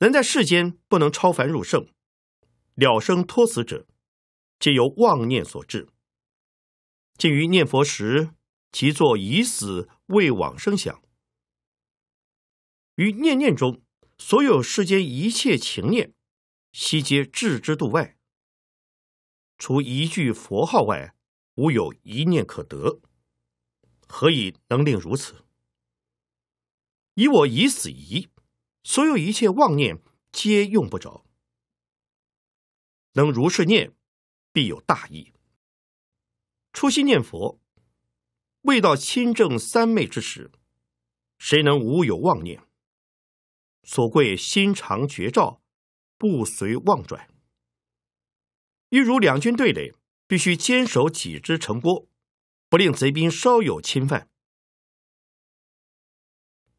人在世间不能超凡入圣，了生脱死者，皆由妄念所致。今于念佛时，即作已死未往生想；于念念中，所有世间一切情念，悉皆置之度外。除一句佛号外，无有一念可得。何以能令如此？以我已死矣。所有一切妄念皆用不着，能如是念，必有大益。初心念佛，未到亲证三昧之时，谁能无有妄念？所贵心常觉照，不随妄转。一如两军对垒，必须坚守己之城郭，不令贼兵稍有侵犯。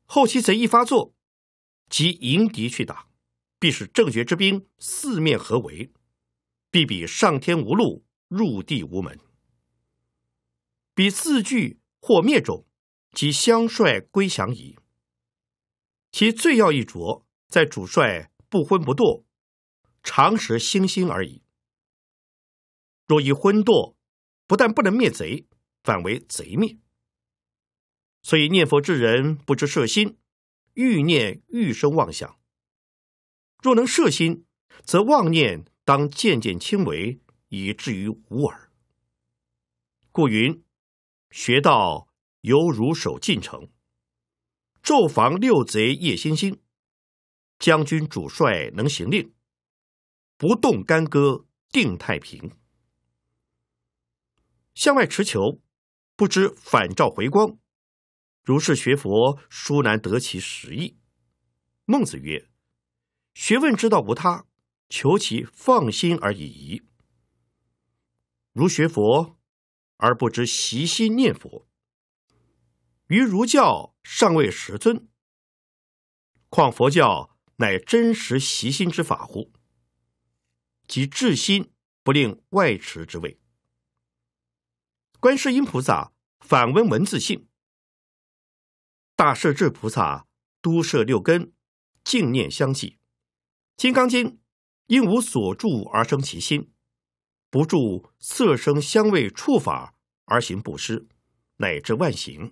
后期贼一发作。即迎敌去打，必使正觉之兵四面合围，必比上天无路入地无门，比四拒或灭种，即相率归降矣。其最要一着，在主帅不昏不堕，常识星星而已。若一昏堕，不但不能灭贼，反为贼灭。所以念佛之人不知摄心。欲念欲生妄想，若能摄心，则妄念当渐渐轻微，以至于无耳。故云：学道犹如守进城，昼防六贼夜星星。将军主帅能行令，不动干戈定太平。向外持球，不知反照回光。如是学佛，殊难得其实意。孟子曰：“学问之道无他，求其放心而已。”如学佛而不知习心念佛，于儒教尚未实尊，况佛教乃真实习心之法乎？即至心不令外驰之谓。观世音菩萨反问文字性。大势至菩萨都摄六根，净念相继，《金刚经》因无所住而生其心，不住色声香味触法而行布施，乃至万行，《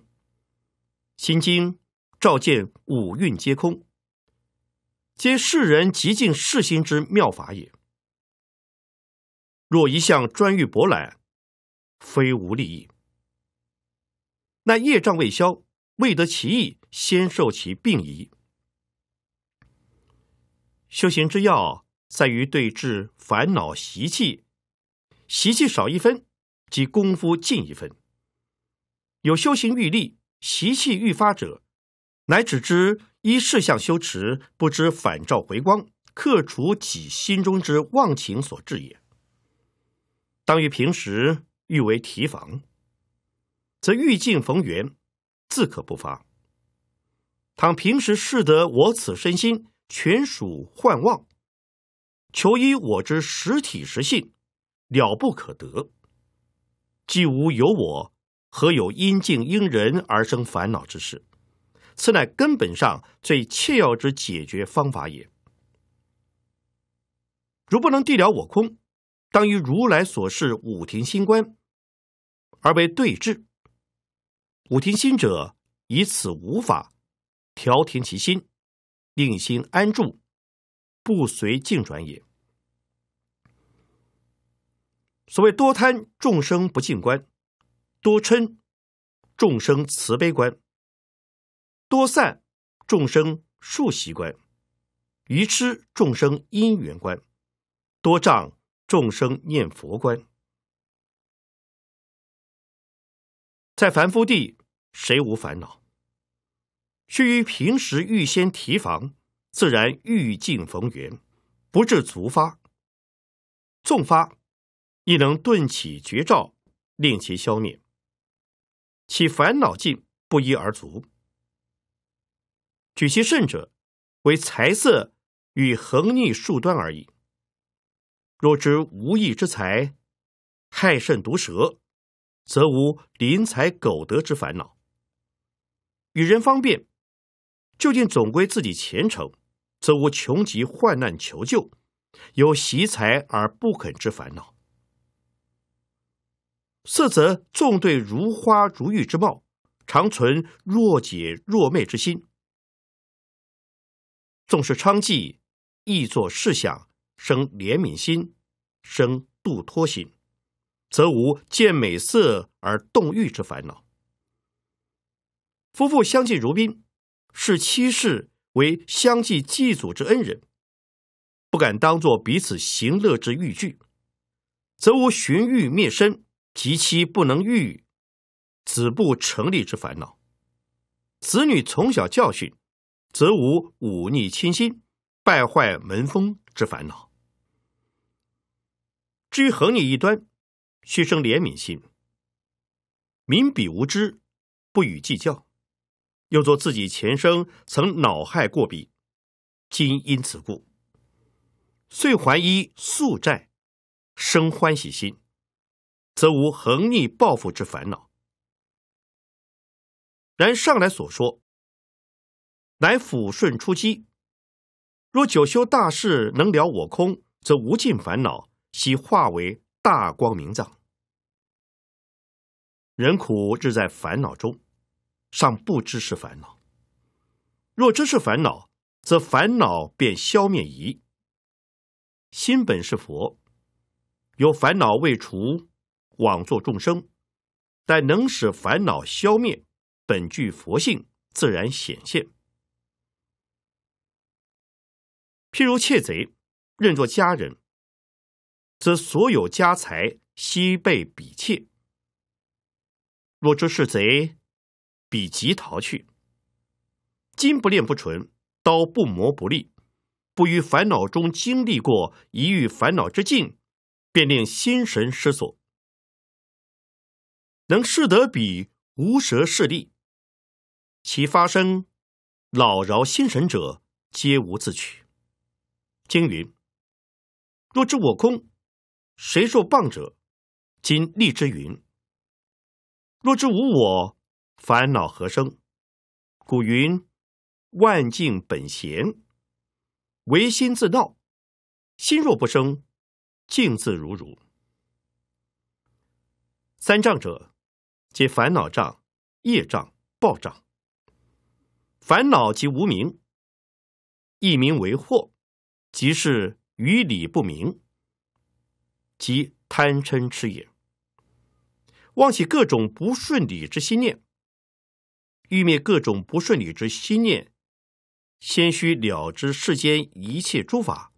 心经》照见五蕴皆空，皆世人极尽世心之妙法也。若一向专欲博览，非无利益，那业障未消。未得其意，先受其病矣。修行之要，在于对治烦恼习气，习气少一分，即功夫进一分。有修行欲力，习气欲发者，乃只知依事项修持，不知反照回光，克除己心中之妄情所致也。当于平时欲为提防，则欲尽逢源。自可不防。倘平时视得我此身心全属幻妄，求依我之实体实性，了不可得。既无有我，何有因境因人而生烦恼之事？此乃根本上最切要之解决方法也。如不能地了我空，当于如来所示五庭心观，而为对治。五听心者，以此无法调停其心，令心安住，不随境转也。所谓多贪众生不净观，多嗔众生慈悲观，多散众生数习观，愚痴众生因缘观，多障众生念佛观，在凡夫地。谁无烦恼？须于平时预先提防，自然遇境逢源，不至足发。纵发，亦能顿起绝招，令其消灭。其烦恼尽不一而足。举其甚者，为财色与横逆数端而已。若知无义之财，害甚毒蛇，则无临财苟得之烦恼。与人方便，究竟总归自己虔诚，则无穷极患难求救，有习才而不肯之烦恼；色则纵对如花如玉之貌，常存若解若昧之心；纵是娼妓，亦作事想生怜悯心，生度脱心，则无见美色而动欲之烦恼。夫妇相敬如宾，视妻室为相继祭祖之恩人，不敢当作彼此行乐之欲具，则无寻欲灭身、及妻不能育、子不成立之烦恼；子女从小教训，则无忤逆亲心、败坏门风之烦恼。至于横逆一端，须生怜悯心，民彼无知，不与计较。又作自己前生曾恼害过彼，今因此故，遂还依宿债，生欢喜心，则无横逆报复之烦恼。然上来所说，乃抚顺出击。若九修大事能了我空，则无尽烦恼悉化为大光明藏。人苦志在烦恼中。尚不知是烦恼，若知是烦恼，则烦恼便消灭矣。心本是佛，有烦恼未除，枉作众生；但能使烦恼消灭，本具佛性，自然显现。譬如窃贼认作家人，则所有家财悉被彼窃；若知是贼，彼即逃去。金不恋不纯，刀不磨不利。不于烦恼中经历过，一遇烦恼之境，便令心神失所。能视得彼无蛇势力，其发生老饶心神者，皆无自取。经云：若知我空，谁受棒者？今立之云：若知无我。烦恼和生？古云：“万境本闲，唯心自闹。心若不生，境自如如。”三障者，即烦恼障、业障、报障。烦恼即无名，一名为惑，即是于理不明，即贪嗔痴也。妄起各种不顺理之心念。欲灭各种不顺理之心念，先须了知世间一切诸法，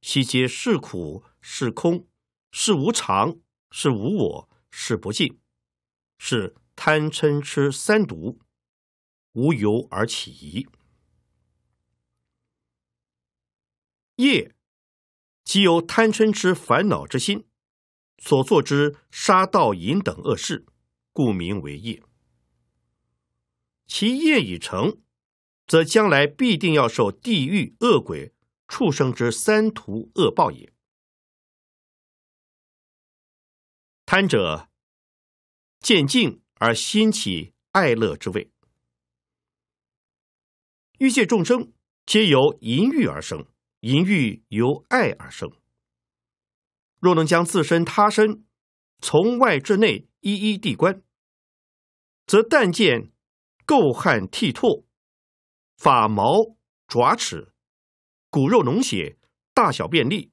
悉皆是苦，是空，是无常，是无我，是不净，是贪嗔痴三毒，无由而起。业即由贪嗔痴烦恼之心所作之杀盗淫等恶事，故名为业。其业已成，则将来必定要受地狱、恶鬼、畜生之三途恶报也。贪者见净而心起爱乐之味，欲界众生皆由淫欲而生，淫欲由爱而生。若能将自身他身从外至内一一地观，则但见。垢汗涕唾，发毛爪齿，骨肉脓血，大小便利，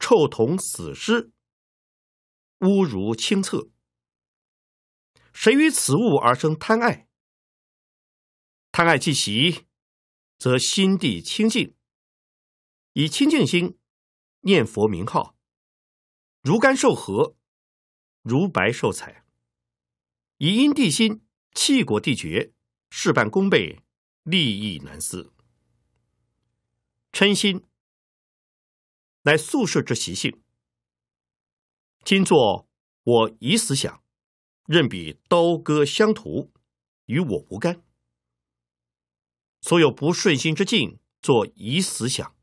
臭同死尸，污如清厕。谁与此物而生贪爱？贪爱既息，则心地清净。以清净心念佛名号，如甘受和，如白受彩。以因地心。弃果地绝，事半功倍，利益难思。嗔心乃宿世之习性。今作我以死想，任彼刀割相图，与我无干。所有不顺心之境，作以死想，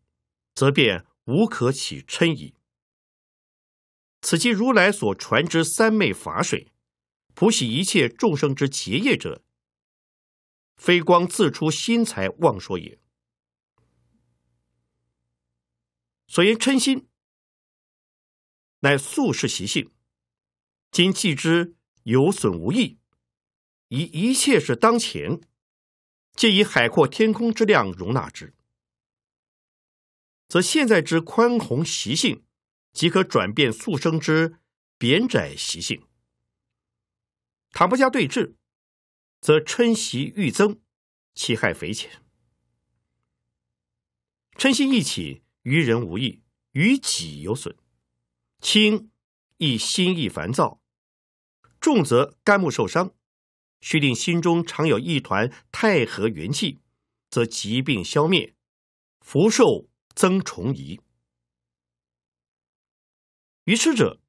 则便无可起嗔矣。此即如来所传之三昧法水。普喜一切众生之结业者，非光自出心才妄说也。所言嗔心，乃素世习性，今既之有损无益。以一切是当前，皆以海阔天空之量容纳之，则现在之宽宏习性，即可转变素生之扁窄习性。倘不加对治，则春息愈增，其害匪浅。春心一起，于人无益，于己有损。轻亦心意烦躁，重则肝木受伤。须令心中常有一团太和元气，则疾病消灭，福寿增重矣。于痴者，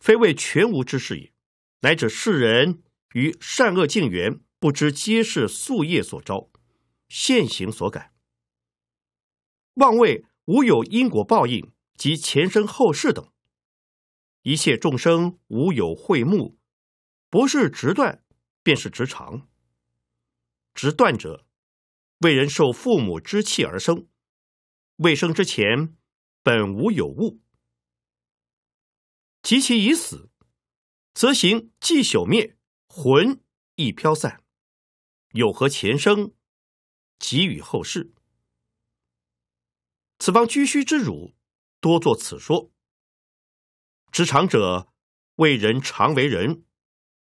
非谓全无之事也。乃指世人于善恶境缘，不知皆是宿业所招，现行所感。妄谓无有因果报应及前生后世等，一切众生无有慧目，不是直断便是直肠。直断者，为人受父母之气而生，未生之前本无有物，及其已死。则行既朽灭，魂亦飘散，有何前生？给予后世。此方居虚之儒多作此说。知常者，为人常为人，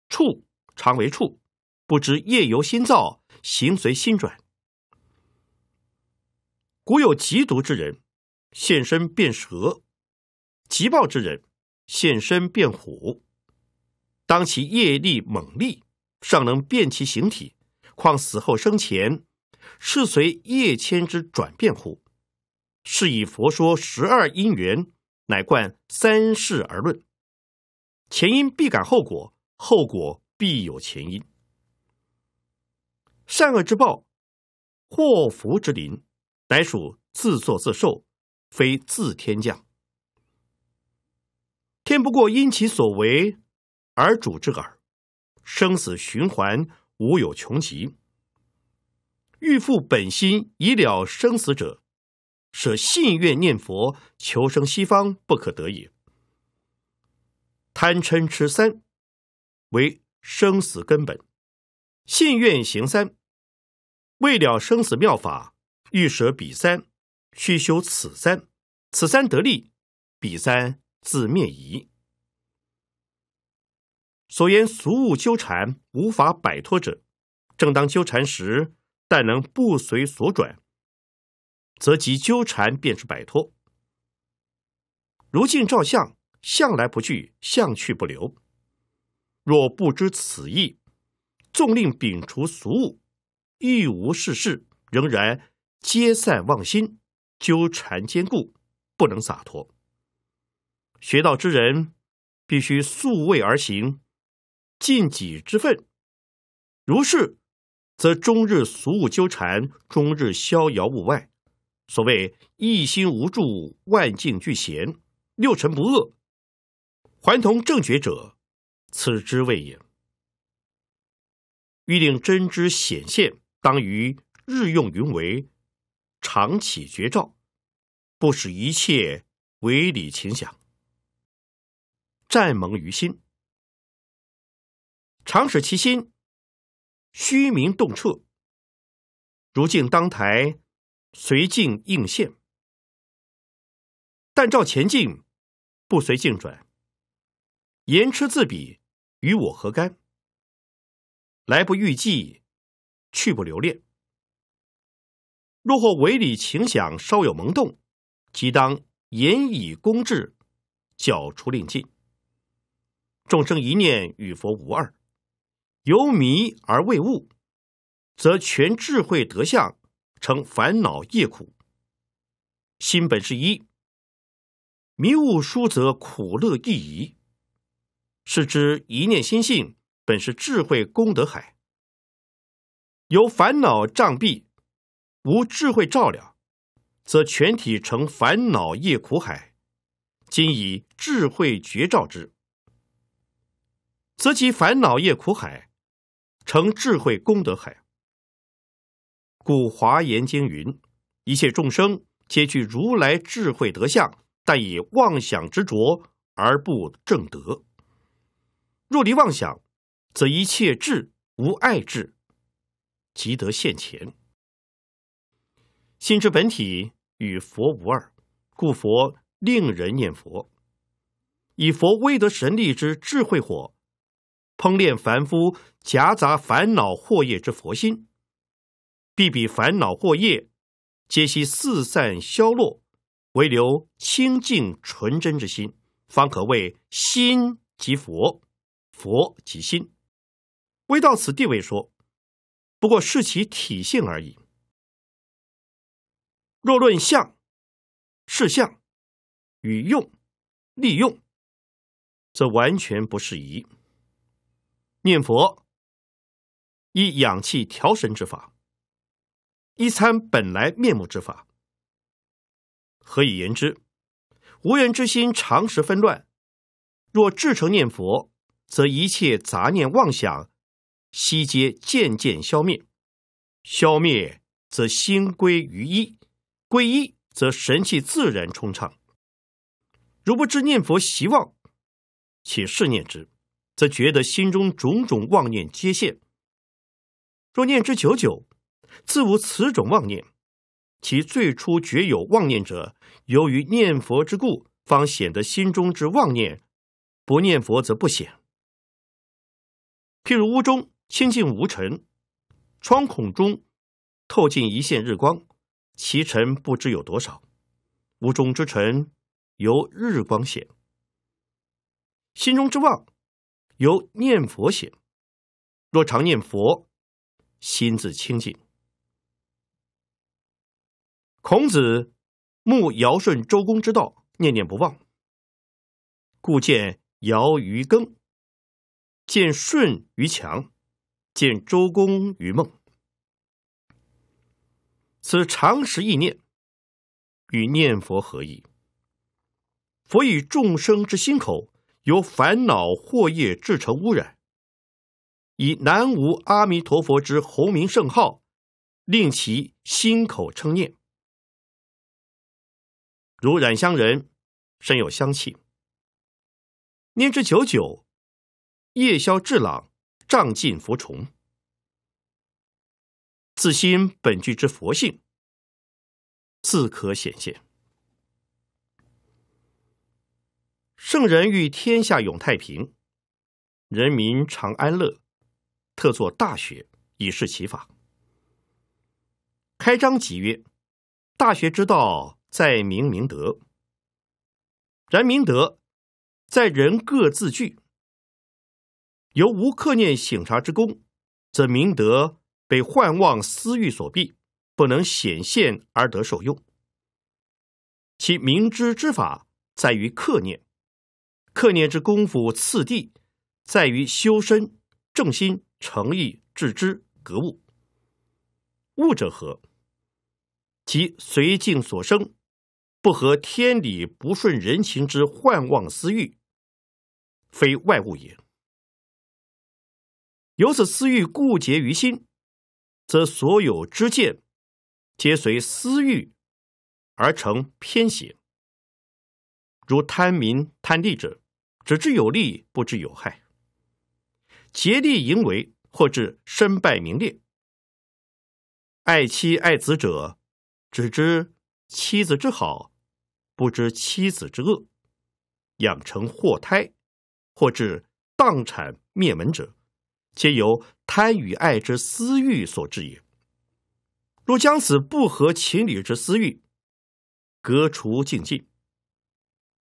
处常为处，不知夜游心造，行随心转。古有极毒之人，现身变蛇；极暴之人，现身变虎。当其业力猛力，尚能变其形体，况死后生前，是随业迁之转变乎？是以佛说十二因缘，乃贯三世而论，前因必感后果，后果必有前因。善恶之报，祸福之临，乃属自作自受，非自天降。天不过因其所为。而主之耳，生死循环，无有穷极。欲复本心，以了生死者，舍信愿念佛，求生西方，不可得也。贪嗔痴三为生死根本，信愿行三为了生死妙法。欲舍彼三，须修此三。此三得利，彼三自灭矣。所言俗物纠缠无法摆脱者，正当纠缠时，但能不随所转，则即纠缠便是摆脱。如镜照相，向来不聚相去不留。若不知此意，纵令摒除俗物，亦无事事，仍然皆散忘心，纠缠坚固，不能洒脱。学道之人，必须素位而行。尽己之分，如是，则终日俗务纠缠，终日逍遥物外。所谓一心无助，万境俱闲，六尘不恶，还同正觉者，此之谓也。欲令真知显现，当于日用云为，常起觉照，不使一切为理情想，战蒙于心。常使其心虚明洞彻，如镜当台，随镜应现。但照前镜，不随镜转。言痴自比，与我何干？来不预计，去不留恋。若或唯礼情想稍有萌动，即当言以公治，剿除令尽。众生一念与佛无二。由迷而为悟，则全智慧德相成烦恼业苦。心本是一，迷悟殊则苦乐亦宜。是知一念心性本是智慧功德海。由烦恼障蔽，无智慧照料，则全体成烦恼业苦海。今以智慧觉照之，则其烦恼业苦海。成智慧功德海。故华严经云：“一切众生皆具如来智慧德相，但以妄想执着而不正得。若离妄想，则一切智、无爱智，即得现前。心之本体与佛无二，故佛令人念佛，以佛威德神力之智慧火。”烹炼凡夫夹杂烦恼惑业之佛心，必比烦恼惑业皆悉四散消落，唯留清净纯真之心，方可谓心即佛，佛即心。归到此地位说，不过是其体性而已。若论相，是相与用，利用，则完全不适宜。念佛，一养气调神之法；一参本来面目之法。何以言之？无人之心常时纷乱，若至诚念佛，则一切杂念妄想悉皆渐渐消灭。消灭，则心归于一；归一则神气自然通畅。如不知念佛习望，且试念之。则觉得心中种种妄念皆现。若念之久久，自无此种妄念。其最初觉有妄念者，由于念佛之故，方显得心中之妄念；不念佛则不显。譬如屋中清净无尘，窗孔中透进一线日光，其尘不知有多少。屋中之尘由日光显，心中之妄。由念佛显。若常念佛，心自清净。孔子慕尧舜周公之道，念念不忘，故见尧于耕，见舜于强，见周公于梦。此常识意念，与念佛合一。佛以众生之心口。由烦恼惑业制成污染，以南无阿弥陀佛之洪名圣号，令其心口称念。如染香人，身有香气，念之久久，夜宵至朗，障尽浮虫。自心本具之佛性，自可显现。圣人欲天下永太平，人民常安乐，特作《大学》以示其法。开章即曰：“大学之道，在明明德。然明德在人各自具。由无克念省察之功，则明德被幻妄私欲所蔽，不能显现而得受用。其明知之法，在于克念。”克念之功夫次第，在于修身、正心、诚意、致知、格物。物者何？即随境所生，不合天理、不顺人情之幻妄私欲，非外物也。由此私欲固结于心，则所有之见，皆随私欲而成偏邪，如贪民、贪利者。只知有利，不知有害；竭力营为，或至身败名裂。爱妻爱子者，只知妻子之好，不知妻子之恶，养成祸胎，或至荡产灭门者，皆由贪与爱之私欲所致也。若将此不合情理之私欲，革除净尽，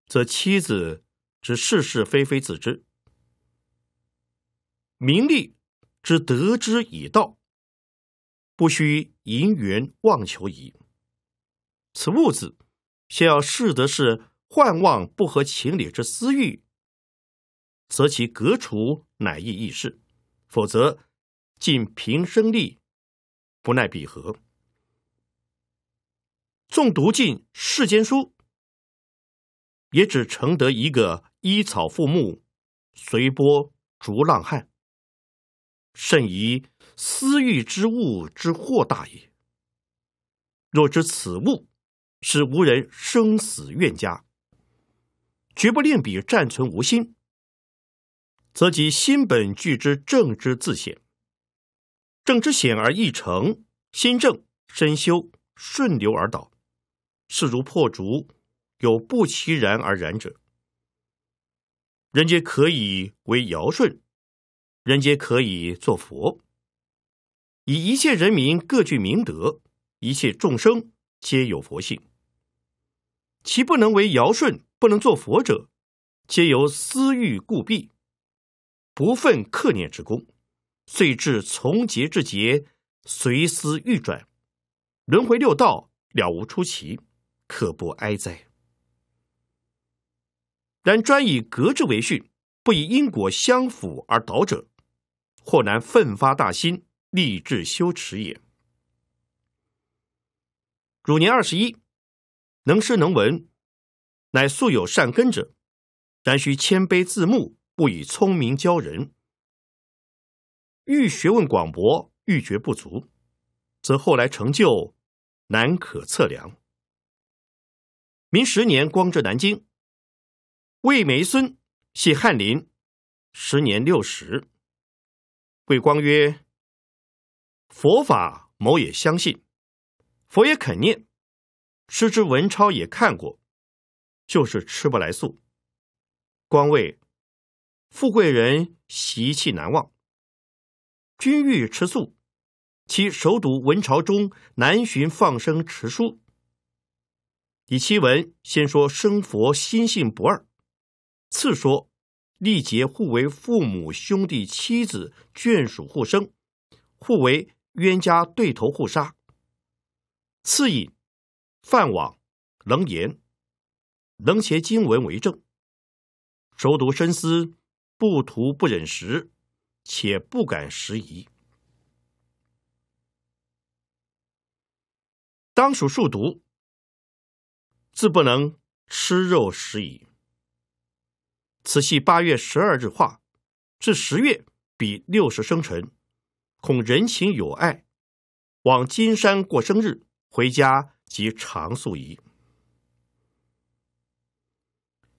则妻子。知是是非非自知，名利之得之以道，不须银元妄求矣。此物子，先要试得是幻妄不合情理之私欲，则其革除乃易易事；否则，尽平生力，不奈彼何。纵读尽世间书，也只承得一个。依草附木，随波逐浪汉，甚宜私欲之物之祸大也。若知此物，使无人生死怨家，绝不令彼暂存无心，则其心本具之正之自显，正之显而易成，心正身修，顺流而导，势如破竹，有不其然而然者。人皆可以为尧舜，人皆可以做佛。以一切人民各具明德，一切众生皆有佛性。其不能为尧舜、不能做佛者，皆由私欲故蔽，不愤克念之功，遂至从劫至劫，随思欲转，轮回六道，了无出奇，可不哀哉！然专以格之为训，不以因果相辅而导者，或难奋发大心，立志修持也。汝年二十一，能诗能文，乃素有善根者，然须谦卑自牧，不以聪明骄人。欲学问广博，欲觉不足，则后来成就难可测量。明十年，光至南京。魏梅孙系翰林，时年六十。桂光曰：“佛法某也相信，佛也肯念，师之文钞也看过，就是吃不来素。光谓富贵人习气难忘，君欲吃素，其首读文朝中南寻放生持书。第七文先说生佛心性不二。”次说：“历劫互为父母兄弟妻子眷属互生，互为冤家对头互杀。次引范网能言，能写经文为证，熟读深思，不图不忍食，且不敢食矣。当属数读，自不能吃肉食矣。”此系八月十二日画，至十月比六十生辰，恐人情有碍，往金山过生日，回家即长宿矣。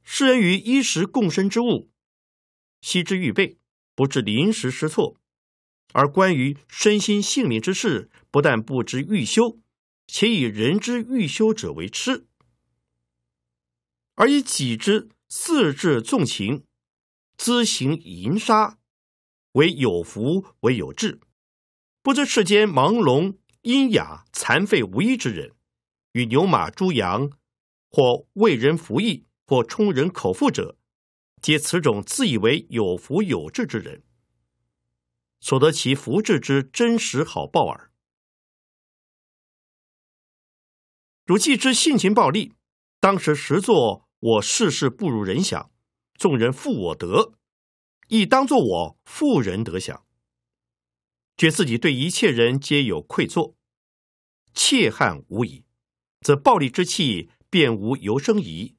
世人于衣食共生之物，悉之预备，不至临时失措；而关于身心性命之事，不但不知欲修，且以人之欲修者为痴，而以己之。四至纵情，恣行淫杀，为有福为有志。不知世间盲聋、阴哑、残废无依之人，与牛马猪羊，或为人服役，或充人口腹者，皆此种自以为有福有志之人，所得其福至之真实好报耳。如既之性情暴戾，当时实作。我事事不如人想，众人负我德，亦当作我负人得想。觉自己对一切人皆有愧作，怯憾无已，则暴戾之气便无由生疑。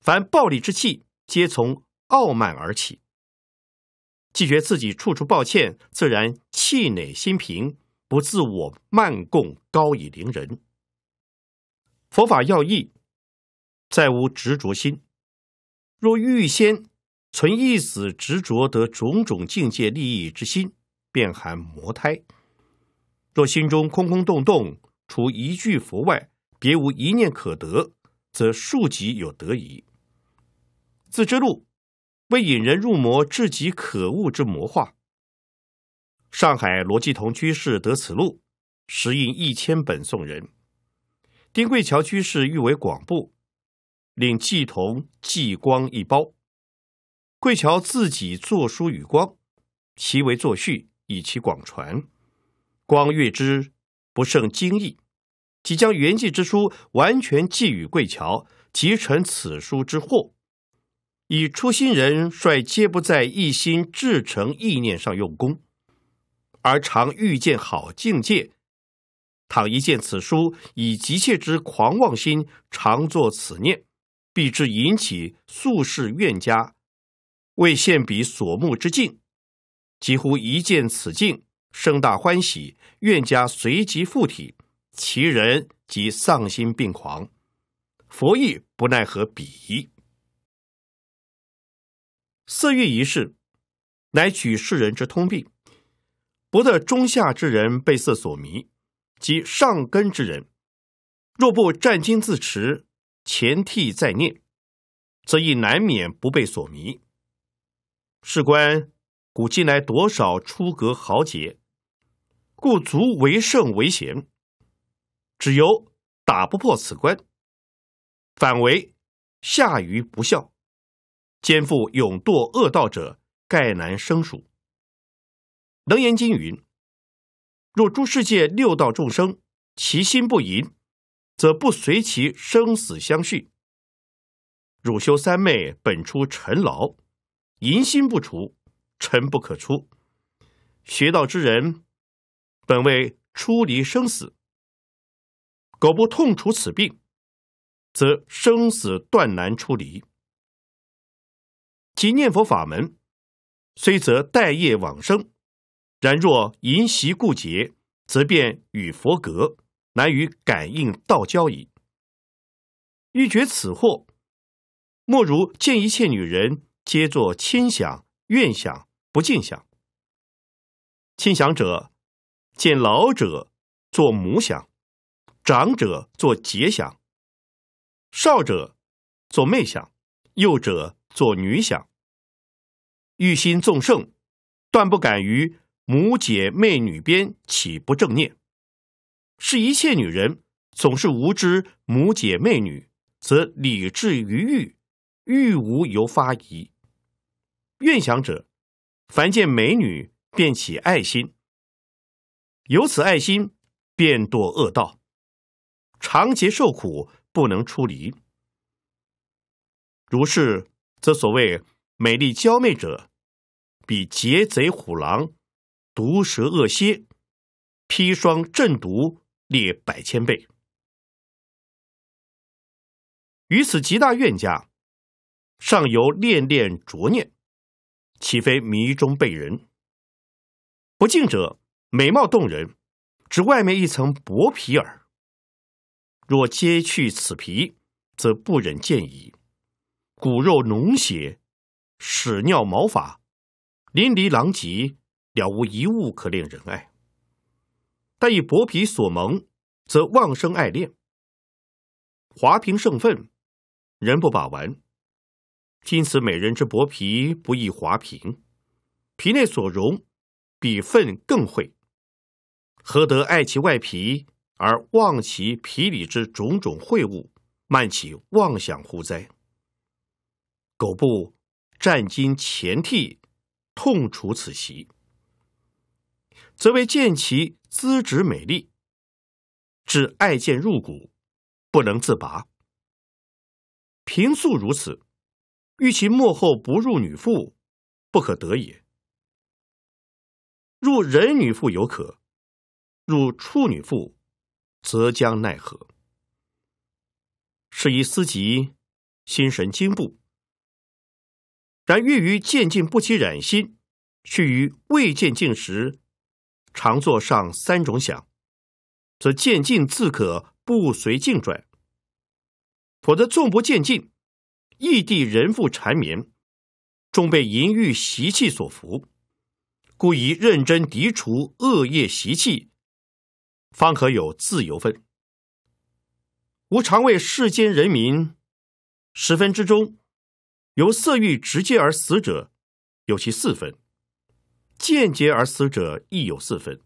凡暴戾之气，皆从傲慢而起。既觉自己处处抱歉，自然气馁心平，不自我慢共高以凌人。佛法要义。再无执着心。若预先存一子执着得种种境界利益之心，便含魔胎。若心中空空洞洞，除一句佛外，别无一念可得，则庶几有得矣。自知路为引人入魔至极可恶之魔化。上海罗辑同居士得此路，时印一千本送人。丁桂桥居士誉为广布。令季同季光一包，桂桥自己作书与光，其为作序，以其广传。光阅之，不胜惊异，即将圆寂之书完全寄与桂桥，即成此书之祸。以初心人率皆不在一心至诚意念上用功，而常欲见好境界。倘一见此书，以急切之狂妄心，常作此念。必至引起宿世怨家，为献彼所目之境，几乎一见此境，生大欢喜。怨家随即附体，其人即丧心病狂。佛亦不奈何彼。色欲一事，乃取世人之通病，不得中下之人被色所迷，即上根之人，若不战兢自持。前替在念，则亦难免不被所迷。事关古今来多少出格豪杰，故足为圣为贤，只由打不破此关，反为下愚不孝，肩负勇堕恶道者，盖难生数。能言经》云：若诸世界六道众生，其心不淫。则不随其生死相续。汝修三昧，本出尘劳，淫心不除，尘不可出。学道之人，本为出离生死，苟不痛除此病，则生死断难出离。即念佛法门，虽则待业往生，然若淫习固结，则便与佛隔。难于感应道交矣。欲绝此祸，莫如见一切女人皆作亲想、愿想、不尽想。亲想者，见老者作母想，长者作姐想，少者作妹想，幼者作女想。欲心纵盛，断不敢于母、姐、妹、女边起不正念。是一切女人总是无知，母姐妹女则理智于欲，欲无由发疑。愿想者，凡见美女便起爱心，有此爱心便堕恶道，长劫受苦不能出离。如是，则所谓美丽娇媚者，比劫贼虎狼、毒蛇恶蝎、砒霜鸩毒。列百千倍。于此极大怨家，尚有恋恋着念，岂非迷中被人？不敬者，美貌动人，只外面一层薄皮耳。若揭去此皮，则不忍见矣。骨肉脓血、屎尿毛发，淋漓狼藉，了无一物可令人爱。但以薄皮所蒙，则妄生爱恋；华平胜粪，人不把玩。今此美人之薄皮，不宜华平，皮内所容，比粪更秽。何得爱其外皮，而忘其皮里之种种秽物，漫起妄想乎哉？苟不战今前替，痛除此习，则为见其。资质美丽，只爱见入骨，不能自拔。平素如此，欲其幕后不入女腹，不可得也。入人女腹犹可，入处女腹，则将奈何？是以思及，心神惊怖。然欲于渐进不起染心，须于未渐进时。常作上三种想，则渐进自可不随境转；否则纵不渐进，异地人复缠绵，终被淫欲习气所服。故宜认真涤除恶业习气，方可有自由分。吾常为世间人民，十分之中，由色欲直接而死者，有其四分。间接而死者亦有四分，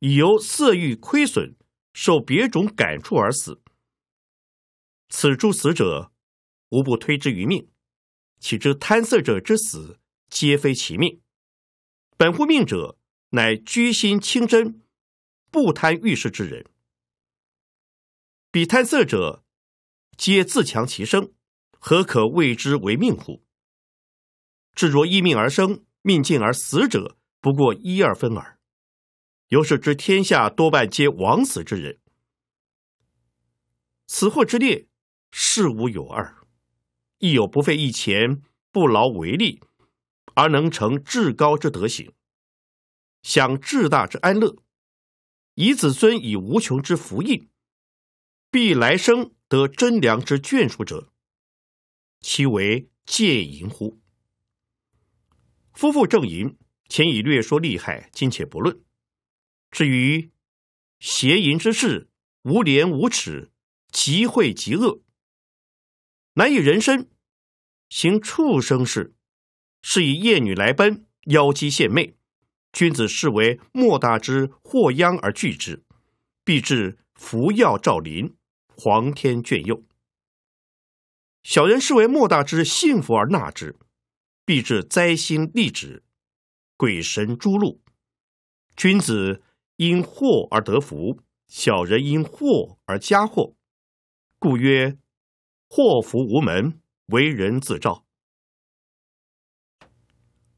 以由色欲亏损，受别种感触而死。此诸死者，无不推之于命，岂知贪色者之死，皆非其命。本乎命者，乃居心清真，不贪欲事之人。彼贪色者，皆自强其身，何可谓之为命乎？至若依命而生。命尽而死者不过一二分耳，由是知天下多半皆枉死之人。此祸之列，事无有二，亦有不费一钱、不劳为力，而能成至高之德行，享至大之安乐，以子孙以无穷之福印，必来生得真良之眷属者，其为戒淫乎？夫妇正淫，前已略说厉害，今且不论。至于邪淫之事，无廉无耻，极秽极恶，难以人身行畜生事。是以夜女来奔，妖姬献媚，君子视为莫大之祸殃而拒之，必致伏药照临，皇天眷佑。小人视为莫大之幸福而纳之。必致灾星立止，鬼神诛戮。君子因祸而得福，小人因祸而加祸。故曰：祸福无门，为人自召。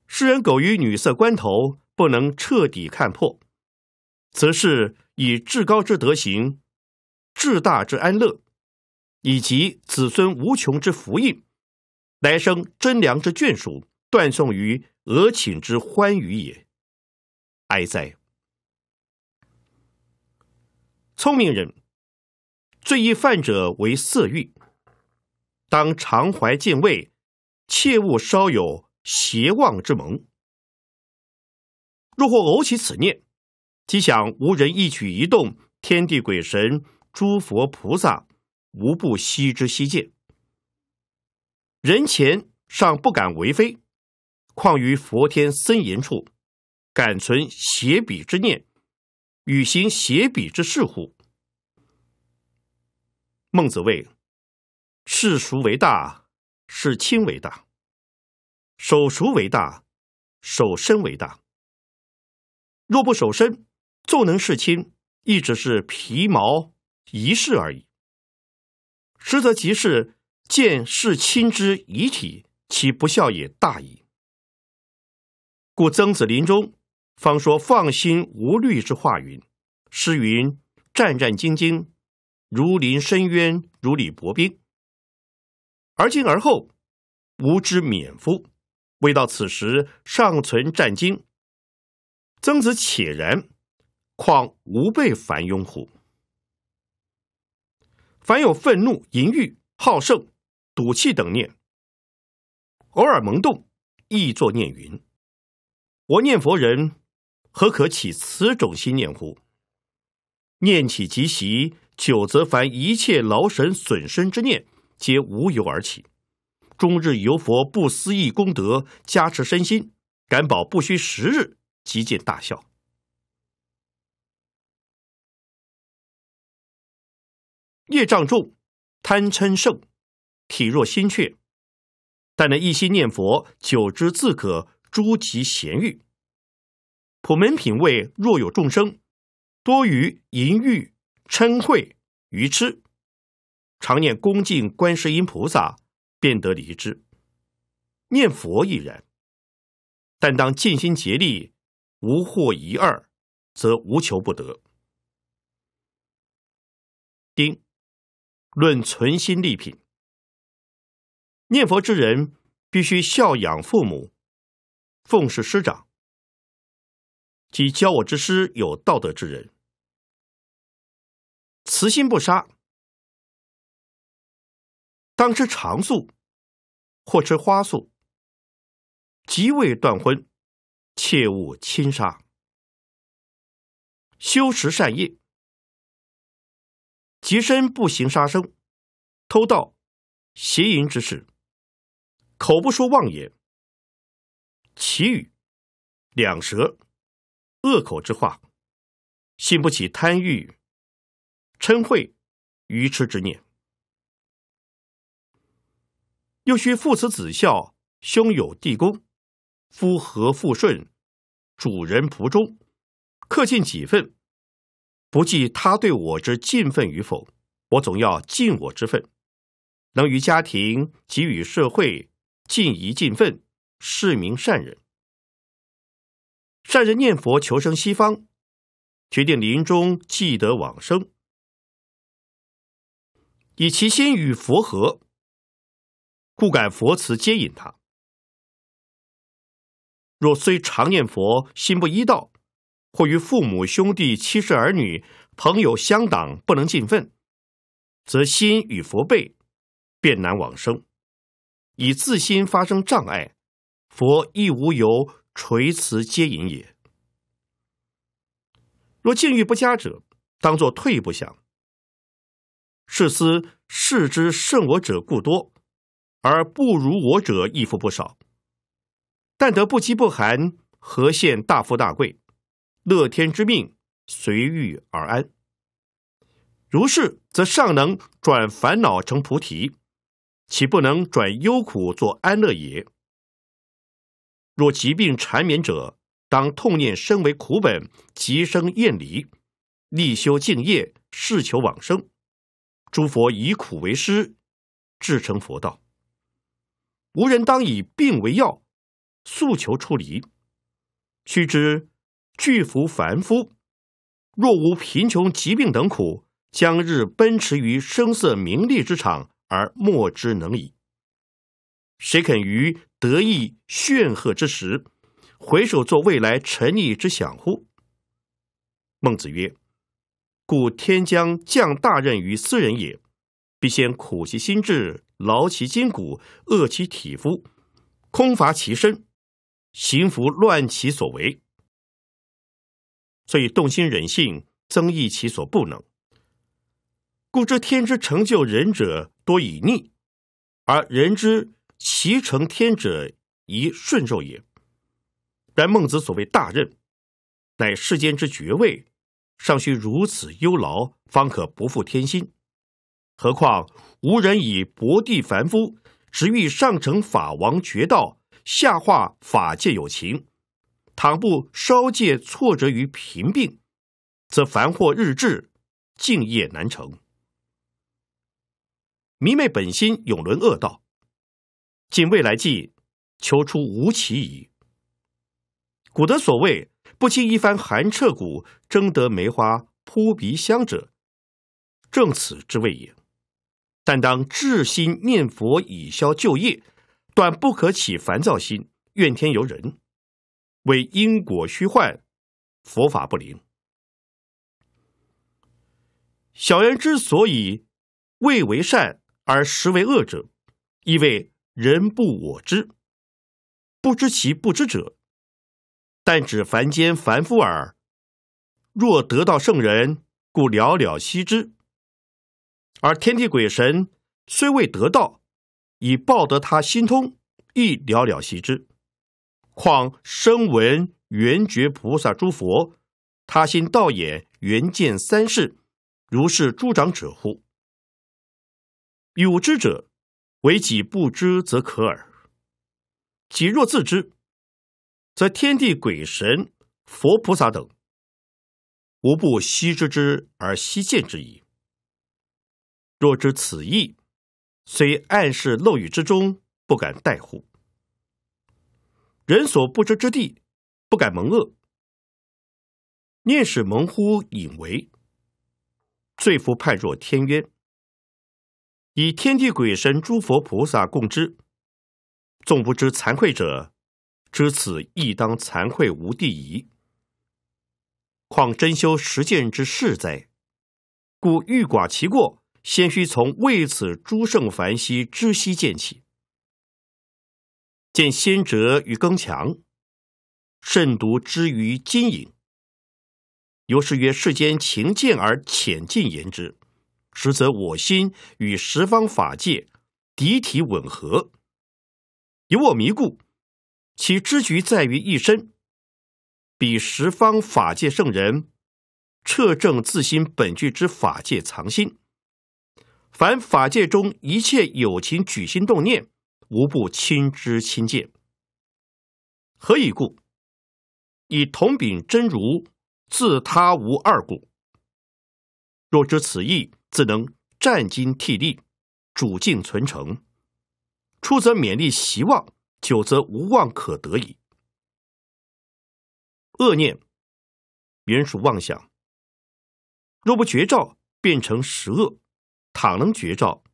世人苟于女色关头，不能彻底看破，则是以至高之德行，至大之安乐，以及子孙无穷之福运。来生真良之眷属，断送于额顷之欢愉也，哀哉！聪明人最易犯者为色欲，当常怀敬畏，切勿稍有邪妄之萌。若或偶起此念，即想无人一举一动，天地鬼神、诸佛菩萨无不悉知悉见。人前尚不敢为非，况于佛天森严处，敢存邪彼之念，与行邪彼之事乎？孟子谓：“世俗为大，事亲为大；守俗为大，守身为大。若不守身，纵能事亲，亦只是皮毛一事而已。实则即是。”见是亲之遗体，其不孝也大矣。故曾子临终方说“放心无虑”之话云：“诗云‘战战兢兢，如临深渊，如履薄冰’。而今而后，吾之免夫。未到此时，尚存战兢。曾子且然，况吾辈凡庸乎？凡有愤怒、淫欲、好胜。”赌气等念，偶尔萌动，亦作念云。我念佛人，何可起此种心念乎？念起即习，久则凡一切劳神损身之念，皆无由而起。终日由佛不思议功德加持身心，敢保不需十日即见大效？业障重，贪嗔盛。体弱心怯，但能一心念佛，久之自可诸极贤欲。普门品味若有众生，多于淫欲、嗔恚、愚痴，常念恭敬观世音菩萨，便得离之。念佛亦然。但当尽心竭力，无获一二，则无求不得。丁，论存心立品。念佛之人，必须孝养父母，奉事师长，即教我之师有道德之人。慈心不杀，当吃长素或吃花素。即未断婚，切勿亲杀。修持善业，即身不行杀生、偷盗、邪淫之事。口不说妄言，其语两舌恶口之话，信不起贪欲、嗔恚、愚痴之念，又须父慈子孝、兄友弟恭、夫和妇顺、主人仆忠，恪尽己分，不计他对我之尽分与否，我总要尽我之分，能于家庭及予社会。尽疑尽愤，是名善人。善人念佛求生西方，决定临终即得往生，以其心与佛合，故感佛慈接引他。若虽常念佛，心不依道，或与父母兄弟、妻室儿女、朋友相党不能尽分，则心与佛背，便难往生。以自心发生障碍，佛亦无由垂慈接引也。若境遇不佳者，当作退步想。是思世之胜我者故多，而不如我者亦复不少。但得不饥不寒，何羡大富大贵？乐天之命，随遇而安。如是，则尚能转烦恼成菩提。岂不能转忧苦作安乐也？若疾病缠绵者，当痛念身为苦本，即生厌离，力修敬业，事求往生。诸佛以苦为师，至成佛道。无人当以病为药，速求出离。须知具福凡夫，若无贫穷疾病等苦，将日奔驰于声色名利之场。而莫之能已，谁肯于得意炫赫之时，回首做未来沉溺之想乎？孟子曰：“故天将降大任于斯人也，必先苦其心志，劳其筋骨，饿其体肤，空乏其身，行拂乱其所为，所以动心忍性，增益其所不能。故知天之成就人者。”多以逆，而人之其成天者宜顺受也。然孟子所谓大任，乃世间之爵位，尚需如此忧劳，方可不负天心。何况吾人以薄地凡夫，只欲上乘法王绝道，下化法界有情，倘不稍借挫折于贫病，则凡祸日至，敬业难成。迷昧本心，永沦恶道。尽未来计，求出无期矣。古德所谓“不经一番寒彻骨，争得梅花扑鼻香”者，正此之谓也。但当至心念佛，以消旧业，断不可起烦躁心，怨天尤人，为因果虚幻，佛法不灵。小人之所以未为善。而实为恶者，亦谓人不我知，不知其不知者，但指凡间凡夫耳。若得道圣人，故寥寥悉之；而天地鬼神虽未得道，以报得他心通，亦寥寥悉之。况声闻缘觉菩萨诸佛，他心道眼缘见三世，如是诸长者乎？有知者，为己不知则可耳；己若自知，则天地鬼神、佛菩萨等，无不悉知之而悉见之矣。若知此意，虽暗示漏语之中，不敢怠乎？人所不知之地，不敢蒙恶。念使蒙乎隐为，罪福判若天渊。以天地鬼神、诸佛菩萨共之，纵不知惭愧者，知此亦当惭愧无地矣。况真修实践之事哉？故欲寡其过，先须从为此诸圣凡息知悉见起，见先者与更强，慎独之于金银。由是曰：世间情见而浅近言之。实则我心与十方法界敌体吻合，由我迷故，其知局在于一身。彼十方法界圣人，彻证自心本具之法界藏心。凡法界中一切有情举心动念，无不亲知亲见。何以故？以同秉真如，自他无二故。若知此意。自能战金替力，主尽存诚；出则勉励希望，久则无望可得矣。恶念原属妄想，若不绝照，变成实恶；倘能绝照，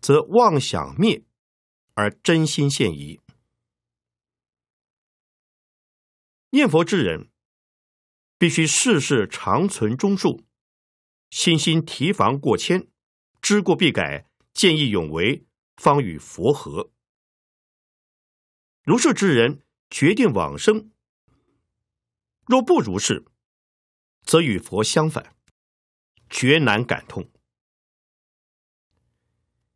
则妄想灭，而真心现矣。念佛之人，必须事事常存忠恕。心心提防过谦，知过必改，见义勇为，方与佛合。如是之人，决定往生。若不如是，则与佛相反，绝难感通。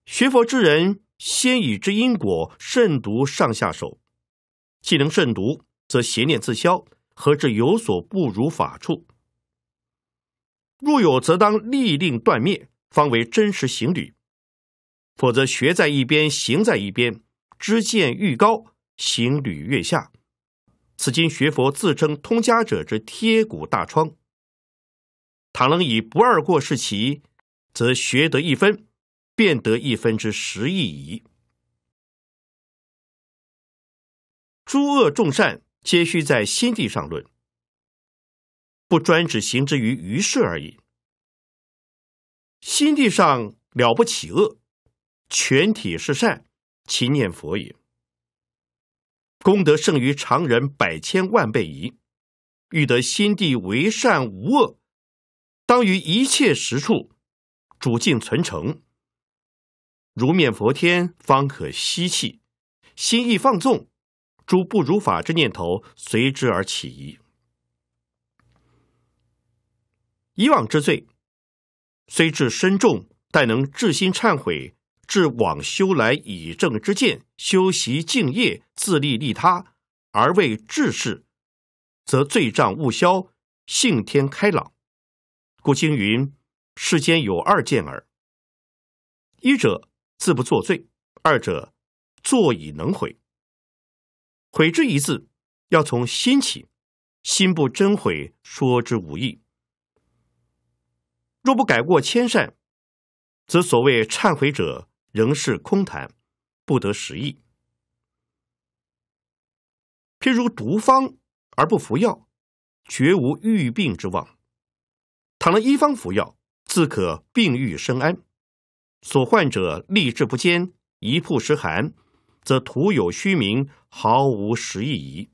学佛之人，先以知因果，慎独上下手。既能慎独，则邪念自消，何至有所不如法处？若有，则当立令断灭，方为真实行旅；否则，学在一边，行在一边，知见愈高，行旅越下。此今学佛自称通家者之贴骨大疮。倘能以不二过是其，则学得一分，便得一分之实亿矣。诸恶众善，皆需在心地上论。不专指行之于于世而已。心地上了不起恶，全体是善，其念佛也，功德胜于常人百千万倍矣。欲得心地为善无恶，当于一切时处主境存诚，如面佛天，方可息气；心意放纵，诸不如法之念头随之而起矣。以往之罪，虽至深重，但能至心忏悔，至往修来以正之见，修习敬业，自利利他，而为志士，则罪障勿消，性天开朗。故经云：“世间有二见耳，一者自不作罪，二者作以能悔。悔之一字，要从心起，心不真悔，说之无益。”若不改过迁善，则所谓忏悔者，仍是空谈，不得实意。譬如毒方而不服药，绝无愈病之望；倘若医方服药，自可病愈身安。所患者立志不坚，一曝十寒，则徒有虚名，毫无实意矣。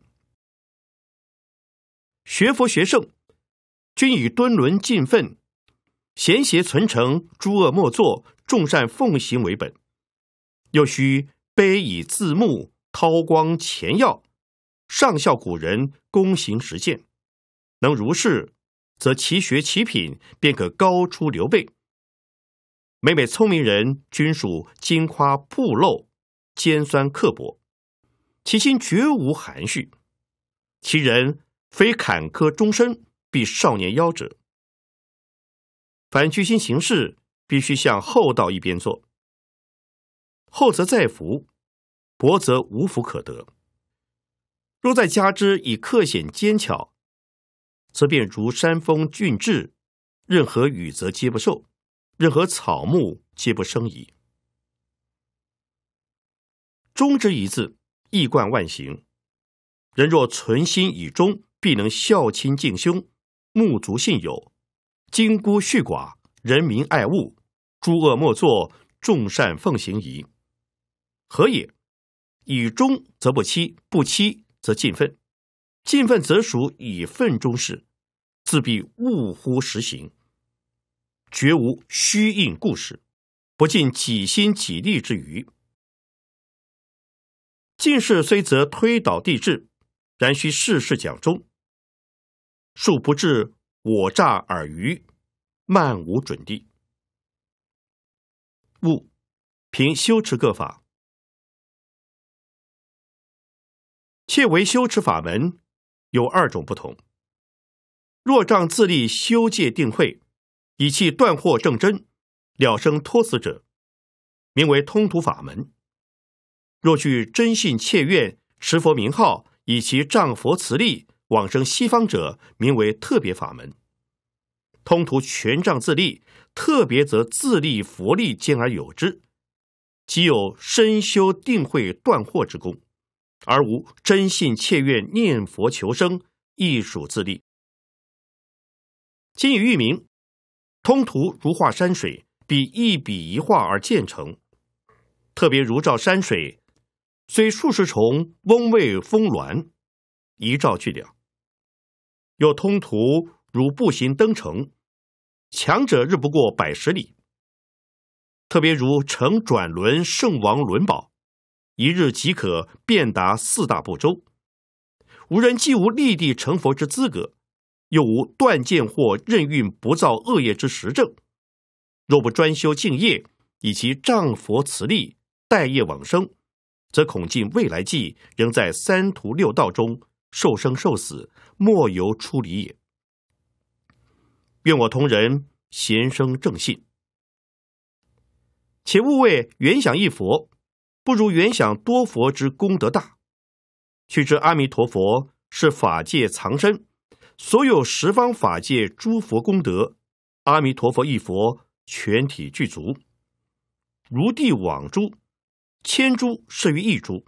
学佛学圣，均以敦伦尽分。贤邪存诚，诸恶莫作，众善奉行为本。又须悲以自牧，韬光潜耀，上效古人，躬行实践。能如是，则其学其品便可高出刘备。每每聪明人，均属金夸布漏，尖酸刻薄，其心绝无含蓄，其人非坎坷终身，必少年夭折。凡居心行事，必须向厚道一边做。厚则载福，薄则无福可得。若再加之以克显奸巧，则便如山峰峻峙，任何雨泽皆不受，任何草木皆不生矣。忠之一字，义贯万行。人若存心以忠，必能孝亲敬兄，睦足信友。今孤恤寡，人民爱物，诸恶莫作，众善奉行矣。何也？以忠则不欺，不欺则尽愤，尽愤则属以愤中事，自必勿乎实行，绝无虚应故事，不尽己心己力之余。进士虽则推倒帝制，然需事事讲忠，恕不至。我诈尔愚，漫无准地。五，凭修持各法，切为修持法门有二种不同。若仗自力修戒定慧，以气断惑正真，了生脱死者，名为通途法门。若具真信切愿，持佛名号，以其仗佛慈力。往生西方者，名为特别法门。通途权杖自立，特别则自立佛力兼而有之，即有深修定慧断惑之功，而无真信切愿念佛求生，亦属自立。今以喻明：通途如画山水，比一笔一画而建成；特别如照山水，虽数十重翁未峰峦。一照俱了。又通途如步行登城，强者日不过百十里。特别如乘转轮圣王轮宝，一日即可遍达四大部洲。无人既无立地成佛之资格，又无断剑或任运不造恶业之实证，若不专修敬业，以其仗佛慈力待业往生，则恐尽未来际仍在三途六道中。受生受死，莫由出离也。愿我同人贤生正信，且勿谓原想一佛，不如原想多佛之功德大。须知阿弥陀佛是法界藏身，所有十方法界诸佛功德，阿弥陀佛一佛全体具足。如地网珠，千珠甚于一珠，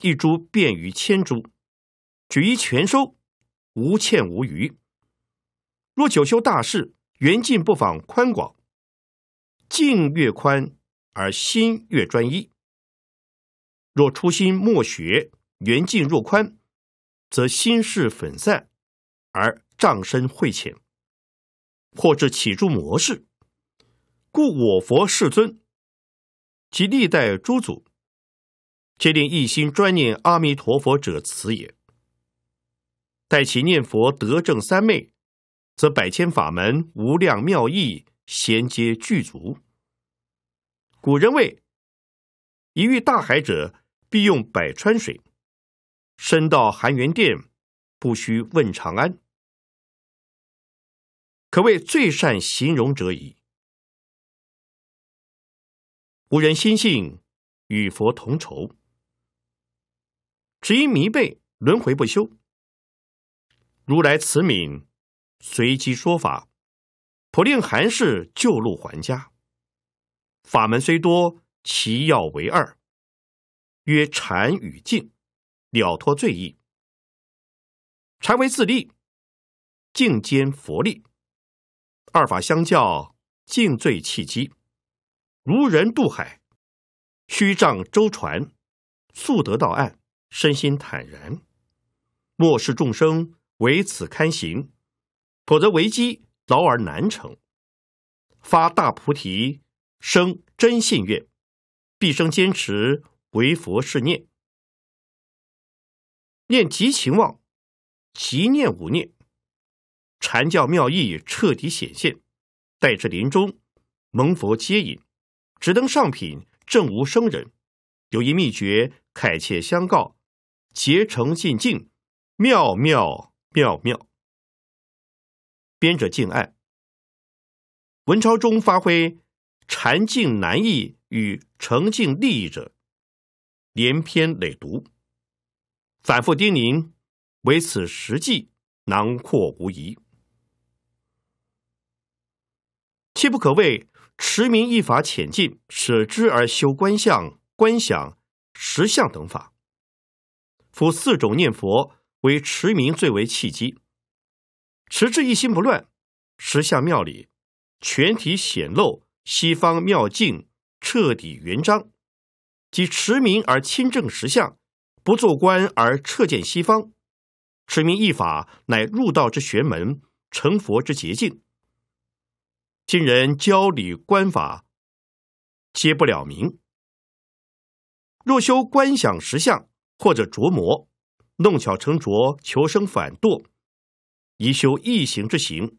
一珠遍于千珠。举一全收，无欠无余。若九修大事，缘尽不妨宽广；境越宽，而心越专一。若初心莫学，缘尽若宽，则心事分散，而障身晦浅，或至起诸魔事。故我佛世尊，及历代诸祖，皆令一心专念阿弥陀佛者，此也。待其念佛得正三昧，则百千法门无量妙义，衔皆具足。古人谓：“一遇大海者，必用百川水。”身到含元殿，不须问长安，可谓最善形容者矣。吾人心性与佛同仇，只因迷背轮回不休。如来慈悯，随机说法，普令寒氏救路还家。法门虽多，其要为二，曰禅与净，了脱罪意。禅为自立，净兼佛力，二法相教，净罪契机。如人渡海，须仗舟船，速得到岸，身心坦然，漠视众生。为此堪行，否则为机劳而难成。发大菩提生真信愿，毕生坚持为佛是念，念极情忘，极念无念，禅教妙义彻底显现。待至临终，蒙佛接引，只登上品正无生人，有一秘诀，慨切相告，结成尽境，妙妙。妙妙，编者敬爱。文朝中发挥禅净难易与诚净利益者，连篇累读，反复叮咛，唯此实际囊括无疑。切不可谓持名一法浅近，舍之而修观相、观想、实相等法？夫四种念佛。为持名最为契机，持之一心不乱，石像庙里，全体显露，西方妙境彻底圆彰。即持名而亲政实相，不做官而彻见西方。持名一法，乃入道之玄门，成佛之捷径。今人教理观法，皆不了明。若修观想实相，或者琢磨。弄巧成拙，求生反堕；宜修易行之行，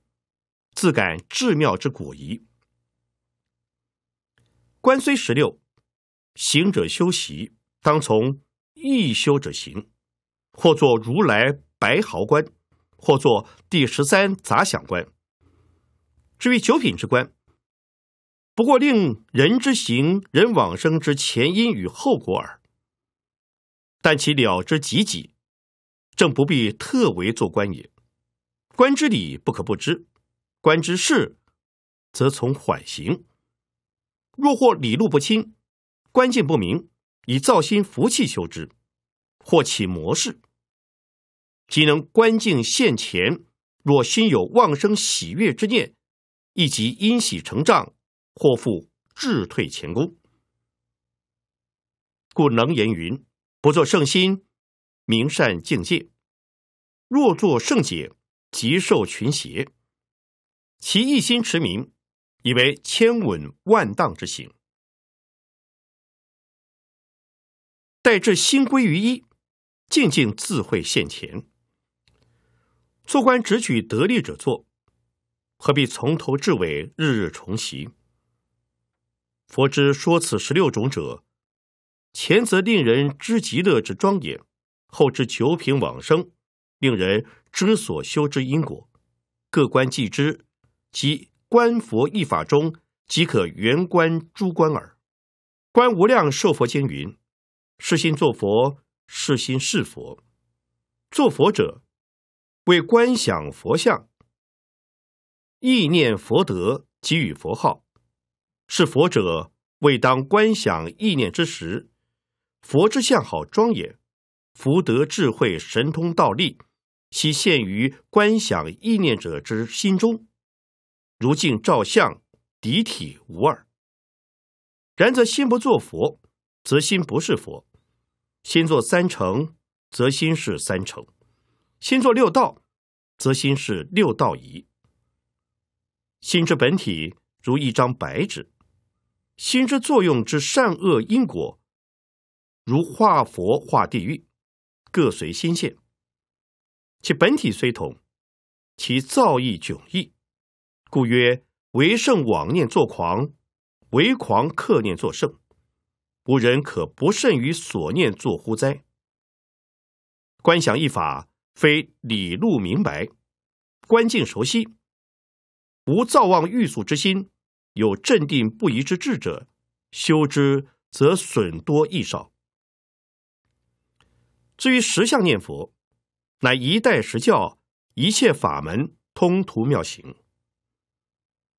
自感至妙之果矣。官虽十六，行者修习当从易修者行，或作如来白毫观，或作第十三杂想观。至于九品之官，不过令人之行人往生之前因与后果耳。但其了之极己，正不必特为做官也，官之礼不可不知，官之事，则从缓行。若或理路不清，官境不明，以造心福气修之，或起魔事，即能官境现前。若心有旺生喜悦之念，亦即因喜成障，或复智退前功。故能言云：不做圣心。明善境界。若作圣解，即受群邪。其一心持名，以为千稳万荡之行。待至心归于一，静静自会现前。做官只取得力者做，何必从头至尾日日重习？佛之说此十六种者，前则令人知极乐之庄严。后至求平往生，令人知所修之因果，各观即知，即观佛一法中即可圆观诸观耳。观无量寿佛经云：“是心作佛，是心是佛。作佛者，为观想佛像，意念佛德，给予佛号；是佛者，为当观想意念之时，佛之相好庄严。”福德、智慧、神通、道力，悉现于观想意念者之心中，如镜照相，敌体无二。然则心不作佛，则心不是佛；心作三乘，则心是三乘；心作六道，则心是六道矣。心之本体如一张白纸，心之作用之善恶因果，如画佛画地狱。各随心现，其本体虽同，其造诣迥异，故曰：为圣妄念作狂，为狂克念作圣。无人可不胜于所念作乎哉？观想一法，非理路明白，观境熟悉，无造望欲速之心，有镇定不移之志者，修之则损多益少。至于实相念佛，乃一代十教一切法门通途妙行。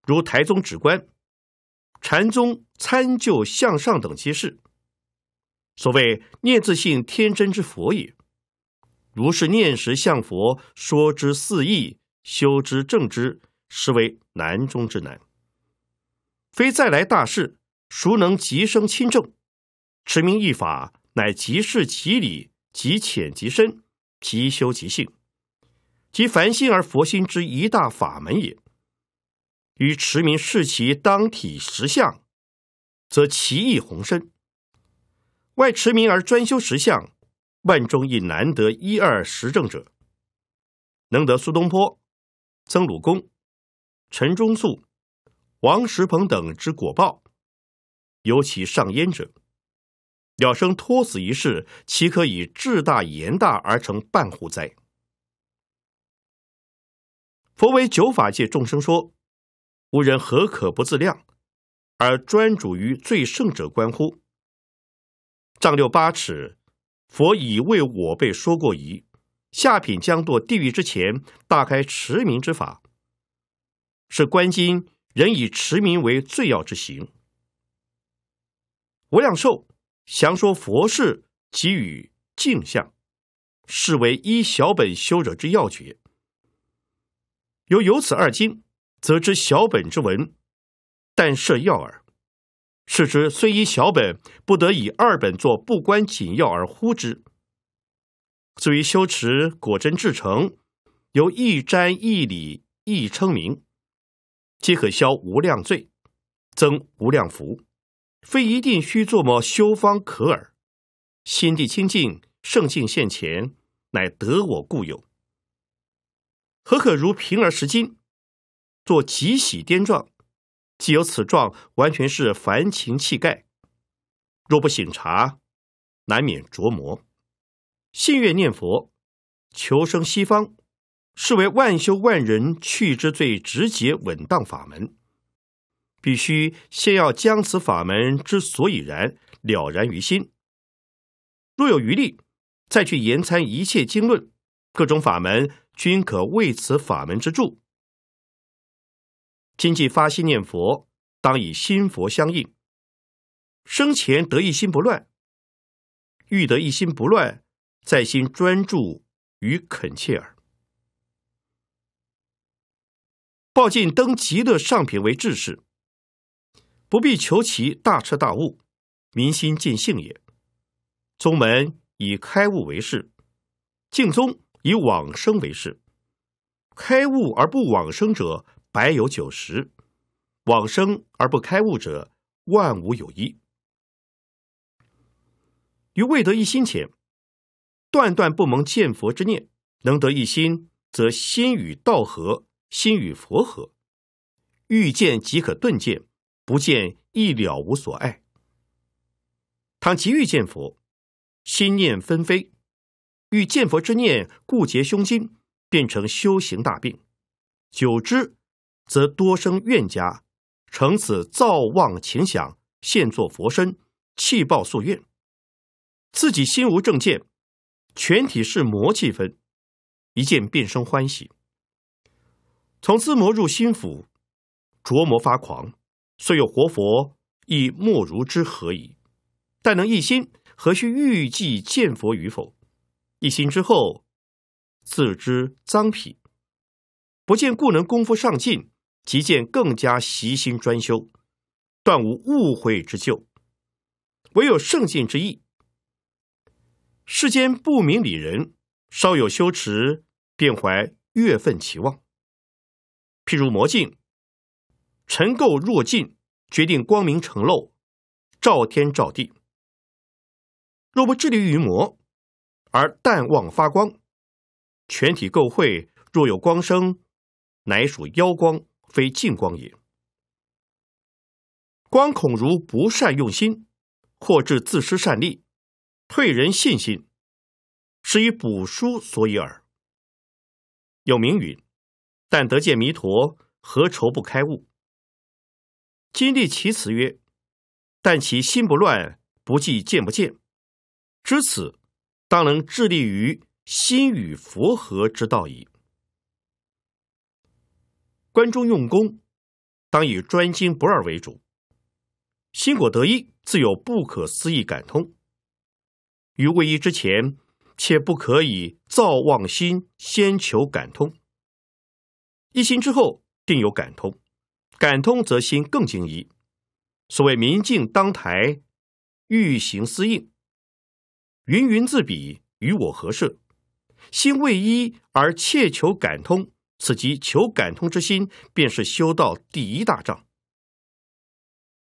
如台宗止观、禅宗参就向上等皆是。所谓念自性天真之佛也。如是念实相佛，说之四义，修之正之，实为难中之难。非再来大事，孰能即生亲政？持名一法，乃即事其理。即浅即深，即修即性，即凡心而佛心之一大法门也。与持明视其当体实相，则其义宏深；外持明而专修实相，万中亦难得一二实证者。能得苏东坡、曾鲁公、陈忠肃、王石鹏等之果报，尤其上焉者。了生托死一事，岂可以智大言大而成半乎哉？佛为九法界众生说：无人何可不自量，而专主于最胜者观乎？丈六八尺，佛已为我辈说过矣。下品将堕地狱之前，大开持名之法，是观今人以持名为最要之行。无量寿。详说佛事给予镜像，是为一小本修者之要诀。由由此二经，则知小本之文，但设要耳。是之虽一小本，不得以二本作不关紧要而忽之。至于修持果真至成，由一瞻一礼一称名，皆可消无量罪，增无量福。非一定须做么修方可尔。先帝清净圣境现前，乃得我故有。何可如平儿时经，做极喜颠状？既有此状，完全是凡情气概。若不醒察，难免琢磨。信愿念佛，求生西方，是为万修万人去之最直接稳当法门。必须先要将此法门之所以然了然于心，若有余力，再去研参一切经论，各种法门均可为此法门之助。今既发心念佛，当以心佛相应。生前得一心不乱，欲得一心不乱，在心专注与恳切耳。抱尽登极乐上品为志士。不必求其大彻大悟，民心尽性也。宗门以开悟为事，敬宗以往生为事。开悟而不往生者，百有九十；往生而不开悟者，万无有一。于未得一心前，断断不蒙见佛之念；能得一心，则心与道合，心与佛合，欲见即可顿见。不见一了无所爱。倘急欲见佛，心念纷飞，欲见佛之念固结胸襟，变成修行大病。久之，则多生怨家，成此造妄情想，现作佛身，气报夙愿。自己心无正见，全体是魔气分，一见便生欢喜，从此魔入心府，琢磨发狂。虽有活佛，亦莫如之何矣。但能一心，何须预计见佛与否？一心之后，自知脏癖，不见故能功夫上进；即见，更加习心专修，断无误会之咎。唯有圣境之意。世间不明理人，稍有修持，便怀怨愤其望。譬如魔镜。尘垢若尽，决定光明成漏，照天照地。若不致力于魔，而淡忘发光，全体垢秽，若有光生，乃属妖光，非净光也。光恐如不善用心，或致自失善力，退人信心，是以补书所以耳。有明云：“但得见弥陀，何愁不开悟？”金地其辞曰：“但其心不乱，不计见不见，知此，当能致力于心与佛合之道矣。”关中用功，当以专精不二为主。心果得意，自有不可思议感通。于未一之前，切不可以造妄心，先求感通。一心之后，定有感通。感通则心更精一，所谓明镜当台，欲行私应，芸芸自比与我何涉？心为一而切求感通，此即求感通之心，便是修道第一大障。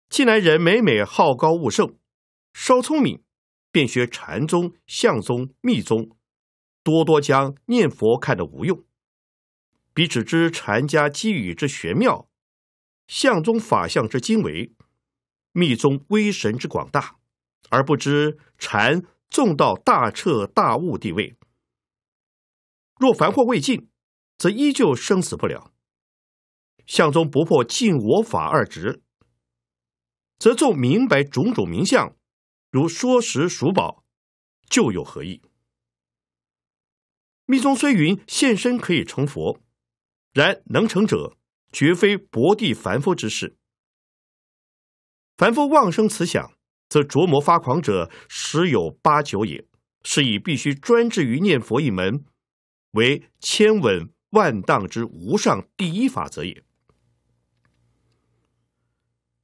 近来人每每好高骛胜，稍聪明便学禅宗、相宗、密宗，多多将念佛看得无用，彼只知禅家机语之玄妙。相宗法相之精微，密宗威神之广大，而不知禅重道大彻大悟地位。若凡祸未尽，则依旧生死不了。相宗不破尽我法二执，则众明白种种名相，如说时属宝，就有何益？密宗虽云现身可以成佛，然能成者。绝非薄地凡夫之事。凡夫妄生此想，则琢磨发狂者十有八九也。是以必须专制于念佛一门，为千稳万荡之无上第一法则也。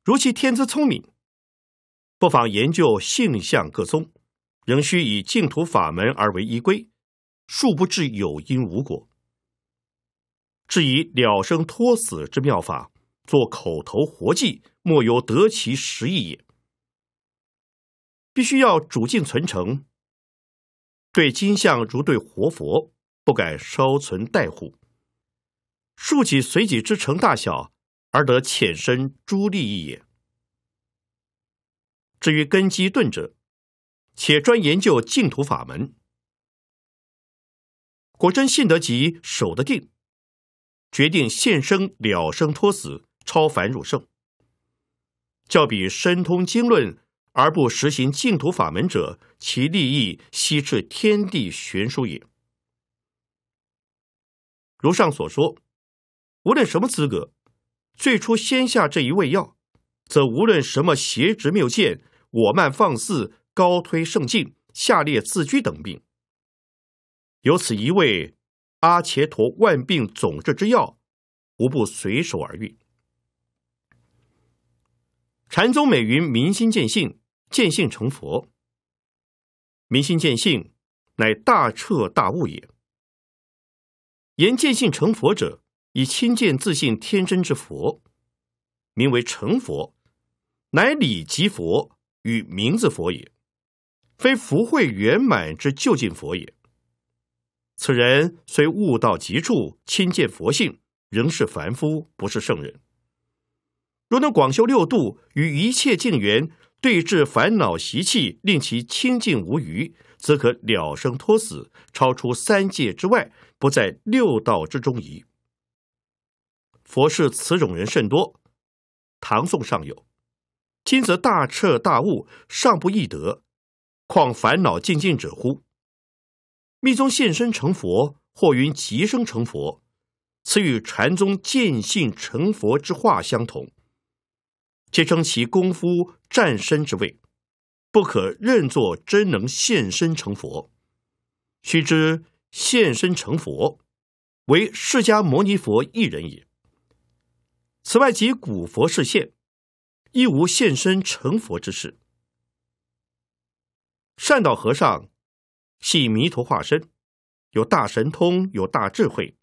如其天资聪明，不妨研究性相各宗，仍需以净土法门而为依归，恕不至有因无果。至以了生脱死之妙法做口头活计，莫由得其实意也。必须要主尽存诚，对金像如对活佛，不敢稍存怠忽。竖己随己之成大小，而得浅深诸利益也。至于根基钝者，且专研究净土法门。果真信得及，守得定。决定现生了生脱死，超凡入圣。较比深通经论而不实行净土法门者，其利益悉至天地悬殊也。如上所说，无论什么资格，最初先下这一味药，则无论什么邪执谬见、我慢放肆、高推圣境、下列自居等病，由此一味。阿伽陀万病总治之药，无不随手而愈。禅宗美云：明心见性，见性成佛。明心见性，乃大彻大悟也。言见性成佛者，以亲见自性天真之佛，名为成佛，乃理即佛与名字佛也，非福慧圆满之就近佛也。此人虽悟到极处，亲见佛性，仍是凡夫，不是圣人。若能广修六度，与一切净缘对治烦恼习气，令其清净无余，则可了生脱死，超出三界之外，不在六道之中矣。佛是此种人甚多，唐宋尚有，今则大彻大悟，尚不易得，况烦恼尽尽者乎？密宗现身成佛，或云即生成佛，此与禅宗见性成佛之话相同，皆称其功夫战身之位，不可认作真能现身成佛。须知现身成佛，为释迦牟尼佛一人也。此外，即古佛示现，亦无现身成佛之事。善导和尚。系迷途化身，有大神通，有大智慧，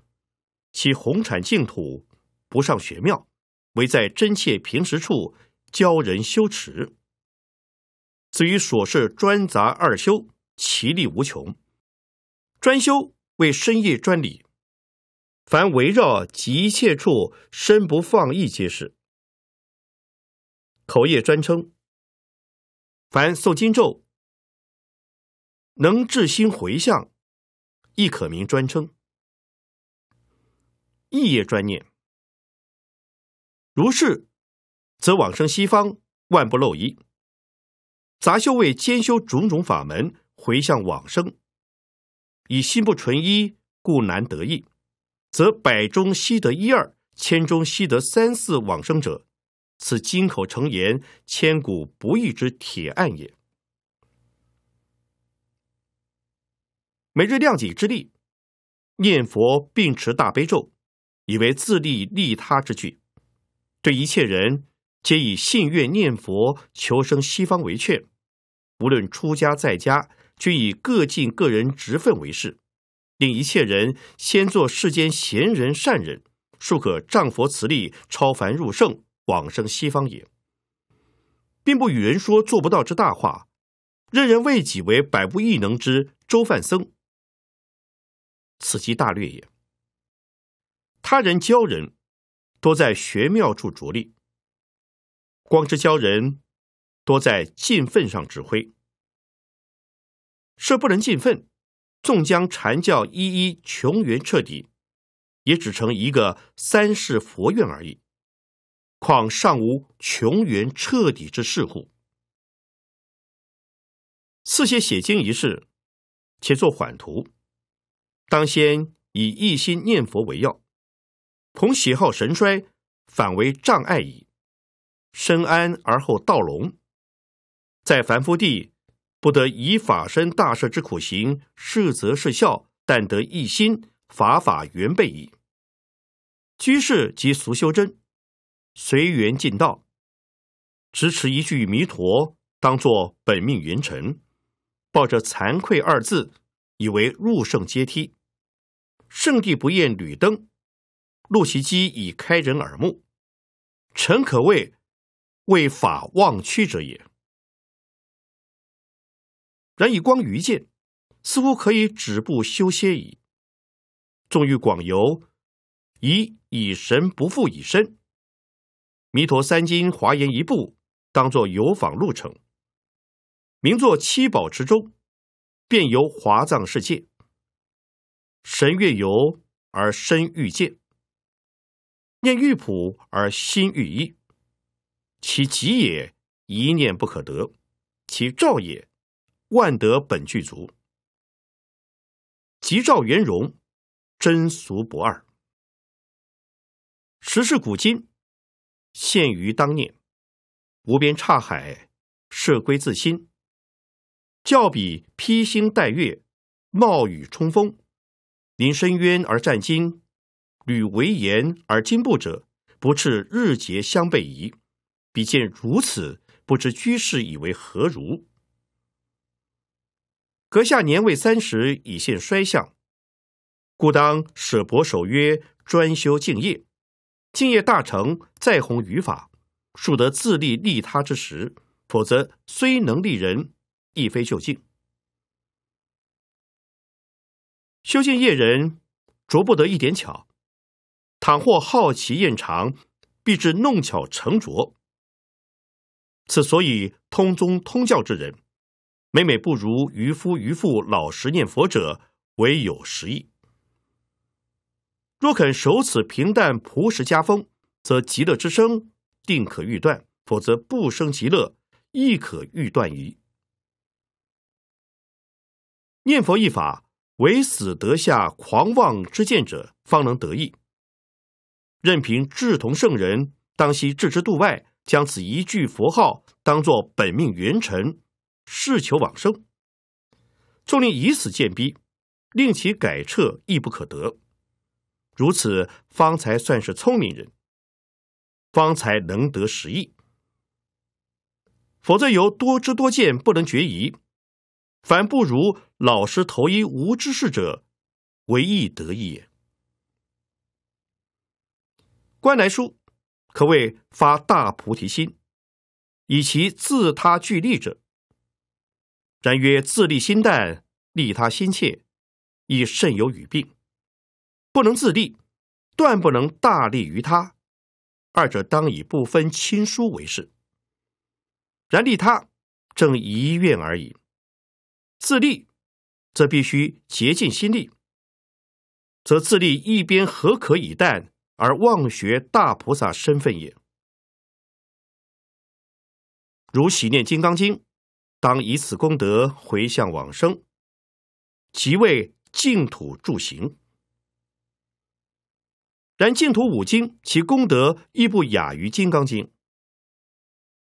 其弘产净土，不上玄妙，唯在真切平时处教人修持。至于琐事专杂二修，其力无穷。专修为深夜专理，凡围绕急切处，身不放逸，皆是口业专称，凡诵经咒。能至心回向，亦可名专称。意业专念。如是，则往生西方万不漏一。杂修位兼修种种法门回向往生，以心不纯一，故难得一。则百中悉得一二，千中悉得三四往生者，此金口成言，千古不易之铁案也。每日量己之力，念佛并持大悲咒，以为自利利他之具。对一切人，皆以信愿念佛求生西方为劝。无论出家在家，均以各尽个人职分为事，令一切人先做世间贤人善人，庶可仗佛慈力，超凡入圣，往生西方也。并不与人说做不到之大话，任人为己为百不一能之周范僧。此即大略也。他人教人，多在学妙处着力；光之教人，多在尽分上指挥。若不能尽分，纵将禅教一一穷源彻底，也只成一个三世佛愿而已。况尚无穷源彻底之事乎？四些写经一事，且作缓图。当先以一心念佛为要，同喜好神衰，反为障碍矣。身安而后道隆，在凡夫地，不得以法身大事之苦行是则，是效；但得一心，法法原备矣。居士及俗修真，随缘尽道，只持一句弥陀，当作本命元辰，抱着惭愧二字。以为入圣阶梯，圣地不厌屡登，路其机已开人耳目，诚可谓为法忘屈者也。然以光愚见，似乎可以止步修歇矣。纵欲广游，宜以神不负以身。弥陀三经、华严一部，当作游访路程；名作七宝池中。便由华藏世界，神月游而身欲见，念玉普而心欲一，其极也一念不可得，其照也万德本具足，即照圆融，真俗不二。时事古今，现于当念，无边刹海摄归自心。较比披星戴月、冒雨冲锋，临深渊而战兢，履危岩而进步者，不至日节相背矣。比见如此，不知居士以为何如？阁下年未三十，已现衰相，故当舍薄守约，专修净业。净业大成，再弘于法，数得自利利他之时。否则，虽能利人。一非就近。修净业人，着不得一点巧；倘或好奇厌长，必至弄巧成拙。此所以通宗通教之人，每每不如渔夫渔妇老实念佛者唯有实意。若肯守此平淡朴实家风，则极乐之生定可欲断；否则不生极乐，亦可欲断矣。念佛一法，唯死得下狂妄之见者，方能得意。任凭志同圣人，当悉置之度外，将此一句佛号当作本命元辰，誓求往生。众令以此见逼，令其改撤，亦不可得。如此，方才算是聪明人，方才能得实益。否则，由多知多见，不能决疑。凡不如老师投一无知识者，为易得也。观来书，可谓发大菩提心，以其自他俱利者。然曰自利心淡，利他心切，亦甚有语病。不能自利，断不能大利于他，二者当以不分亲疏为是。然利他，正一愿而已。自立，则必须竭尽心力；则自立一边何可以淡而忘学大菩萨身份也？如喜念金刚经，当以此功德回向往生，即为净土助行。然净土五经其功德亦不亚于金刚经。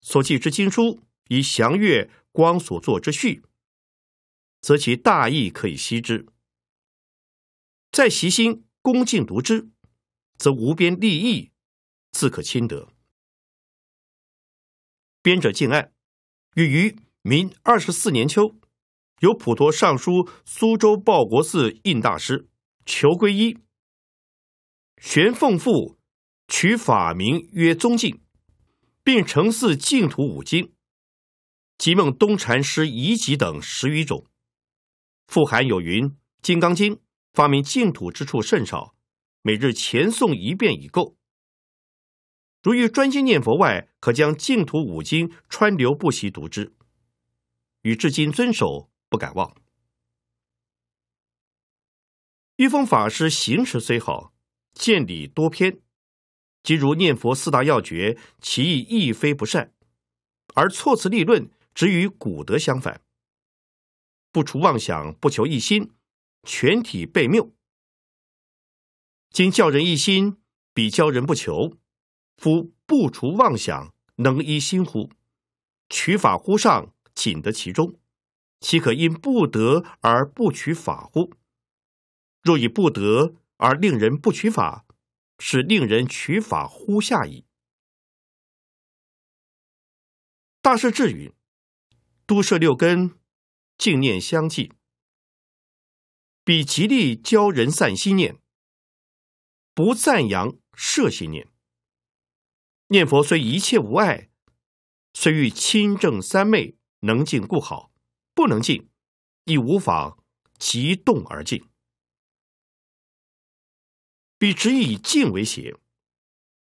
所记之经书，以祥月光所作之序。则其大义可以悉之，在习心恭敬读之，则无边利益自可亲得。编者敬爱，与于明二十四年秋，由普陀上书苏州报国寺印大师求皈依，玄凤父取法名曰宗敬，并承寺净土五经即梦东禅师遗集等十余种。复含有云：“金刚经发明净土之处甚少，每日前诵一遍已够。如欲专心念佛外，可将净土五经川流不息读之。与至今遵守，不敢忘。”玉峰法师行持虽好，见理多偏，即如念佛四大要诀，其意亦非不善，而措辞立论，只与古德相反。不除妄想，不求一心，全体被谬。今教人一心，比教人不求。夫不除妄想，能一心乎？取法乎上，仅得其中，岂可因不得而不取法乎？若以不得而令人不取法，是令人取法乎下矣。大势至语，都摄六根。净念相继，彼极力教人散心念，不赞扬摄心念。念佛虽一切无碍，虽欲亲正三昧能净故好，不能净，亦无妨即动而静。彼执以静为邪，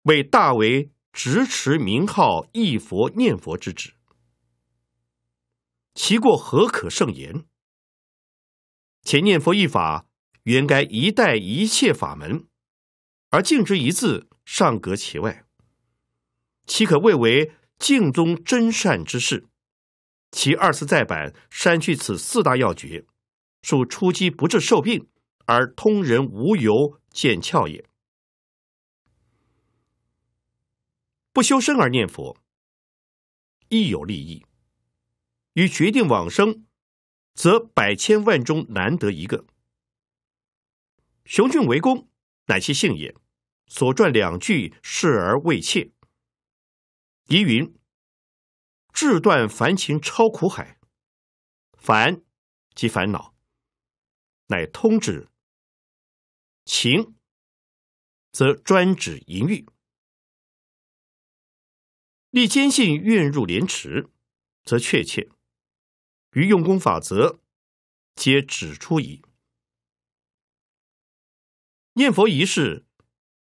为大为执持名号一佛念佛之旨。其过何可胜言？前念佛一法，原该一代一切法门，而净之一字，尚隔其外，岂可谓为净宗真善之事？其二次再版，删去此四大要诀，属初期不治受病，而通人无由见窍也。不修身而念佛，亦有利益。与决定往生，则百千万中难得一个。雄俊为公，乃其性也。所传两句，视而未切。疑云：志断凡情，超苦海。凡即烦恼，乃通指；情则专指淫欲。立坚信愿入莲池，则确切。于用功法则，皆指出矣。念佛一事，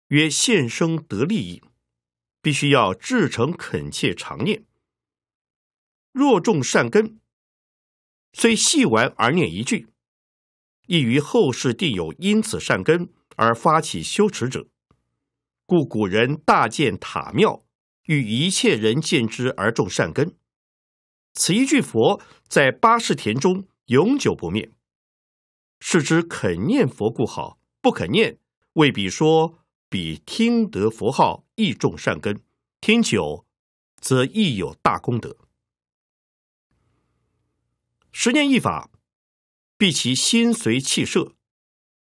曰现生得利益，必须要至诚恳切常念。若种善根，虽细玩而念一句，亦于后世定有因此善根而发起修持者。故古人大建塔庙，欲一切人见之而种善根。此一句佛在八世田中永久不灭，是知肯念佛故好，不肯念未必说比听得佛号益重善根，听久则亦有大功德。十念一法，必其心随气摄，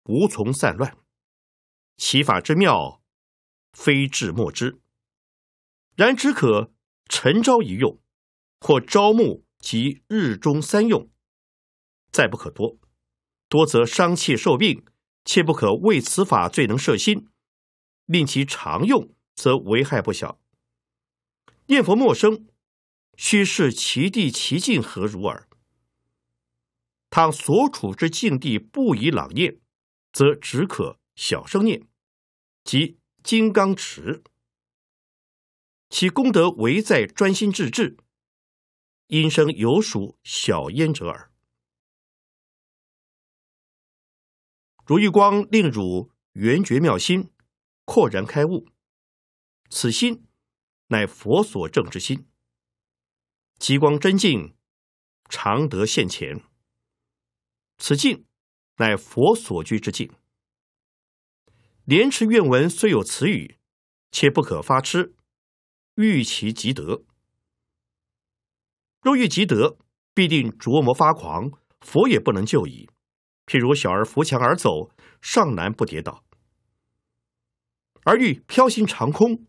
无从散乱，其法之妙，非智莫知。然只可诚招一用。或朝暮及日中三用，再不可多，多则伤气受病，切不可为此法最能摄心，令其常用，则危害不小。念佛默声，须视其地其境何如耳。倘所处之境地不宜朗念，则只可小声念，即金刚持。其功德唯在专心致志。音声有属小焉者耳。如玉光令汝圆觉妙心，豁然开悟。此心乃佛所证之心。极光真境，常得现前。此境乃佛所居之境。莲池愿闻虽有此语，且不可发痴，欲其即得。若欲积德，必定琢磨发狂，佛也不能救矣。譬如小儿扶墙而走，尚难不跌倒；而欲飘行长空，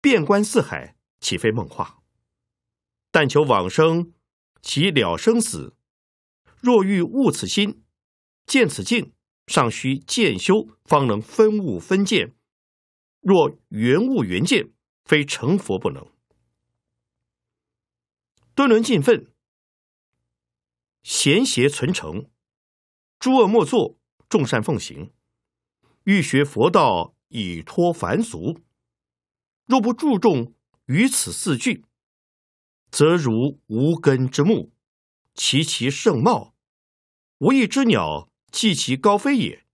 遍观四海，岂非梦话？但求往生，其了生死。若欲悟此心，见此境，尚需渐修方能分悟分见；若缘悟缘见，非成佛不能。敦伦尽奋，贤谐存诚，诸恶莫作，众善奉行。欲学佛道，以脱凡俗。若不注重于此四句，则如无根之木，其其盛茂；无翼之鸟，冀其高飞也。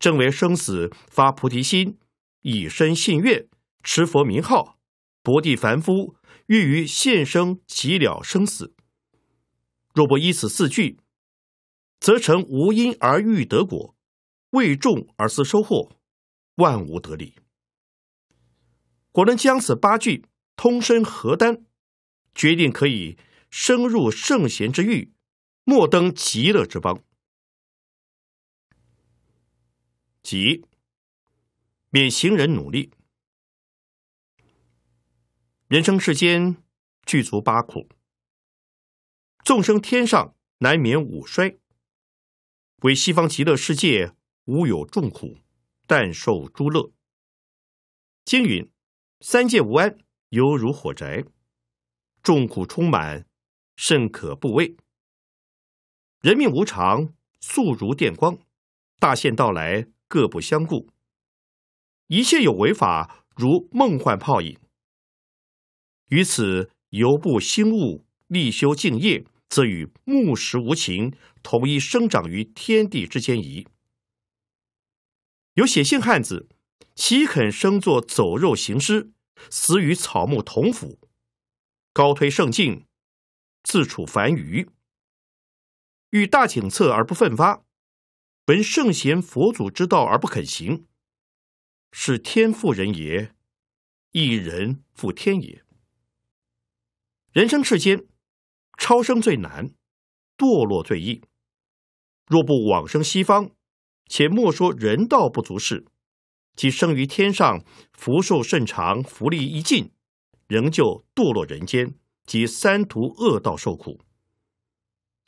正为生死发菩提心，以身信愿持佛名号，薄地凡夫。欲于现生即了生死，若不依此四句，则成无因而欲得果，未种而思收获，万无得利。果能将此八句通身合担，决定可以生入圣贤之域，莫登极乐之邦，即免行人努力。人生世间具足八苦，众生天上难免五衰。为西方极乐世界无有众苦，但受诸乐。经云：三界无安，犹如火宅；众苦充满，甚可怖畏。人命无常，速如电光；大限到来，各不相顾。一切有为法，如梦幻泡影。于此由不兴物，力修净业，则与木石无情，统一生长于天地之间矣。有血性汉子，岂肯生作走肉行尸，死与草木同腐？高推圣境，自处凡愚，遇大景策而不奋发，闻圣贤佛祖之道而不肯行，是天负人也，一人负天也。人生世间，超生最难，堕落最易。若不往生西方，且莫说人道不足事，即生于天上，福寿甚长，福利一尽，仍旧堕落人间，即三途恶道受苦。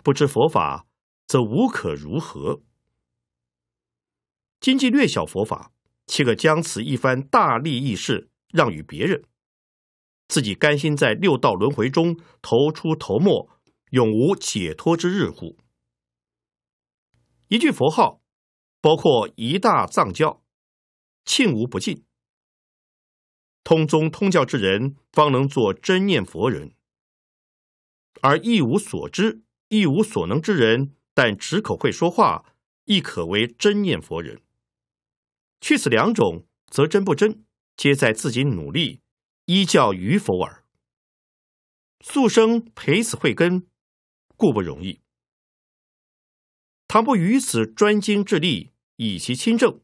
不知佛法，则无可如何。经济略小佛法，岂可将此一番大利益事让与别人？自己甘心在六道轮回中投出头没，永无解脱之日乎？一句佛号，包括一大藏教，庆无不尽。通宗通教之人，方能做真念佛人。而一无所知、一无所能之人，但只口会说话，亦可为真念佛人。去此两种，则真不真，皆在自己努力。依教与否耳。素生培此慧根，固不容易。倘不于此专精致力，以其亲政，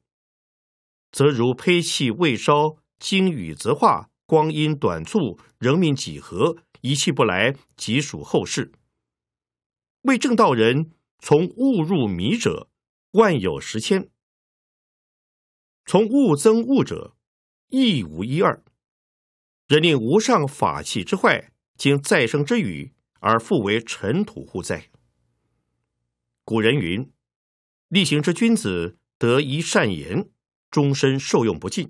则如胚气未烧，经雨则化；光阴短促，人民几何？一气不来，即属后世。为正道人，从悟入迷者，万有十千；从悟增悟者，亦无一二。人令无上法器之坏，经再生之雨，而复为尘土乎哉？古人云：“立行之君子，得一善言，终身受用不尽；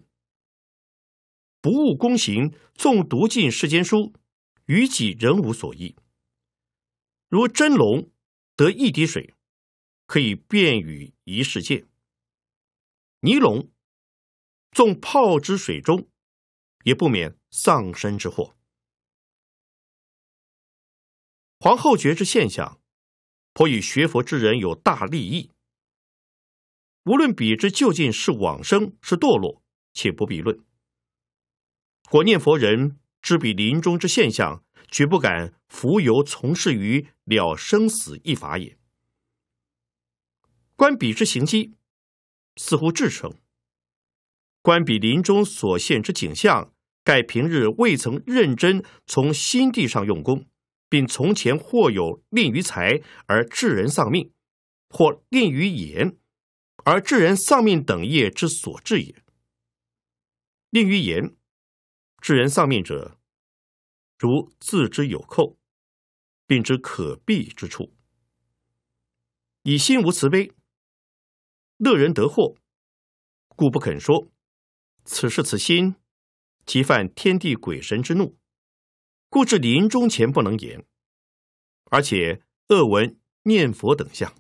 不务功行，纵读尽世间书，于己仍无所益。如真龙得一滴水，可以遍于一世界；泥龙纵泡之水中，也不免。”丧身之祸。皇后觉之现象，颇与学佛之人有大利益。无论彼之究竟是往生是堕落，且不必论。我念佛人知彼临终之现象，绝不敢浮游从事于了生死一法也。观彼之行迹，似乎至诚；观彼临终所现之景象。盖平日未曾认真从心地上用功，并从前或有吝于财而致人丧命，或吝于言而致人丧命等业之所至也。吝于言致人丧命者，如自知有寇，并知可避之处，以心无慈悲，乐人得祸，故不肯说此事此心。其犯天地鬼神之怒，故至临终前不能言，而且恶闻念佛等相。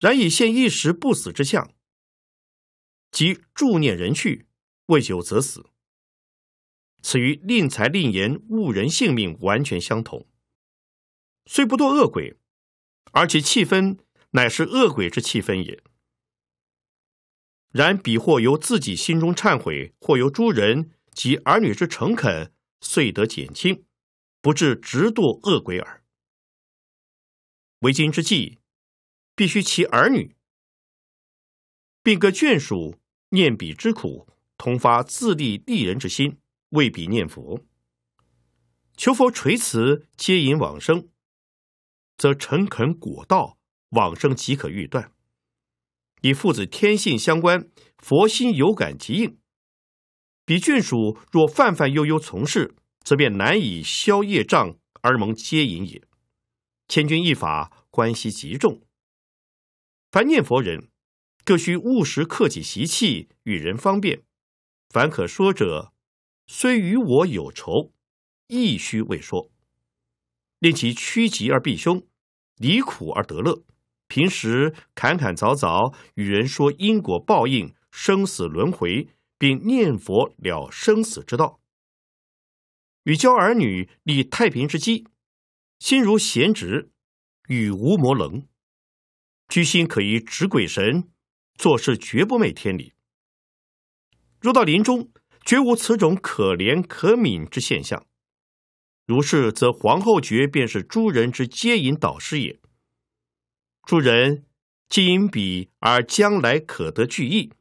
然以现一时不死之相，即助念人去未久则死，此与令财令言误人性命完全相同。虽不堕恶鬼，而其气氛乃是恶鬼之气氛也。然彼或由自己心中忏悔，或由诸人及儿女之诚恳，遂得减轻，不至直堕恶鬼耳。为今之计，必须其儿女，并各眷属念彼之苦，同发自利利人之心，为彼念佛，求佛垂慈，接引往生，则诚恳果道，往生即可预断。以父子天性相关，佛心有感即应。彼郡属若泛泛悠悠从事，则便难以消业障而蒙接引也。千钧一发，关系极重。凡念佛人，各需务时克己习气，与人方便。凡可说者，虽与我有仇，亦须未说，令其趋吉而避凶，离苦而得乐。平时侃侃凿凿与人说因果报应、生死轮回，并念佛了生死之道。与教儿女立太平之基，心如闲直，与无魔能，居心可以指鬼神，做事绝不昧天理。若到林中，绝无此种可怜可悯之现象。如是，则皇后觉便是诸人之接引导师也。诸人既因彼而将来可得聚义，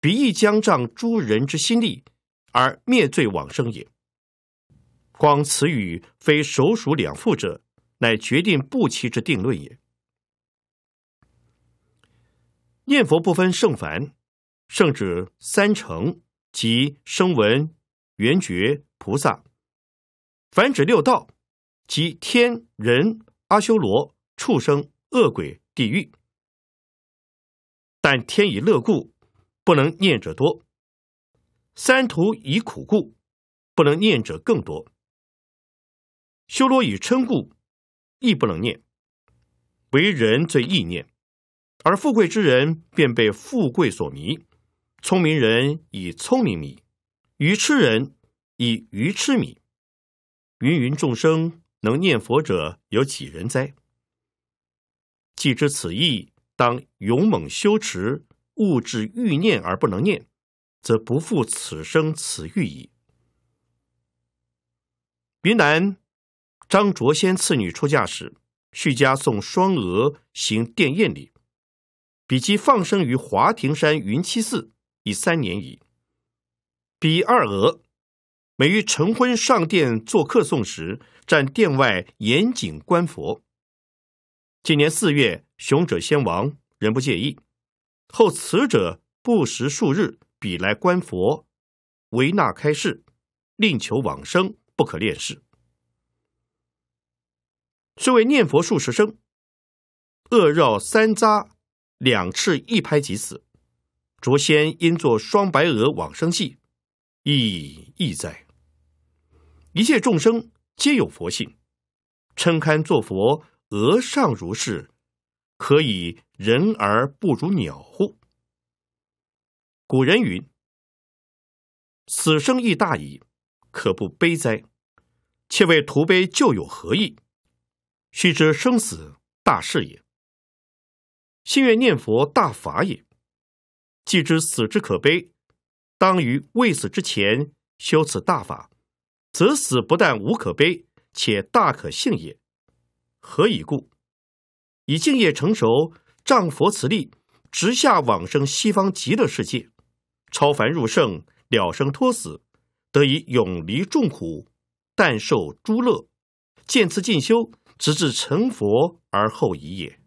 彼亦将仗诸人之心力而灭罪往生也。光此语非首鼠两负者，乃决定不欺之定论也。念佛不分圣凡，圣指三乘，即声闻、缘觉、菩萨；凡指六道，即天、人、阿修罗、畜生。恶鬼地狱，但天以乐故，不能念者多；三途以苦故，不能念者更多。修罗以嗔故，亦不能念。为人最易念，而富贵之人便被富贵所迷；聪明人以聪明迷，愚痴人以愚痴迷。芸芸众生能念佛者，有几人哉？既知此意，当勇猛修持，勿至欲念而不能念，则不负此生此欲矣。云南张卓仙次女出嫁时，续家送双娥行殿宴礼，比其放生于华亭山云栖寺已三年矣。比二娥每于晨昏上殿做客诵时，站殿外严谨观佛。今年四月，雄者先亡，人不介意。后此者不时数日，彼来观佛，维那开示，令求往生，不可恋世。是为念佛数十声，恶绕三匝，两翅一拍即死。卓仙因作双白鹅往生记，亦亦哉。一切众生皆有佛性，称堪作佛。额上如是，可以人而不如鸟乎？古人云：“死生亦大矣，可不悲哉？”且为徒悲旧有何益？须知生死大事也，心愿念佛大法也。既知死之可悲，当于未死之前修此大法，则死不但无可悲，且大可幸也。何以故？以敬业成熟，仗佛慈力，直下往生西方极乐世界，超凡入圣，了生脱死，得以永离众苦，但受诸乐。见此进修，直至成佛而后已也。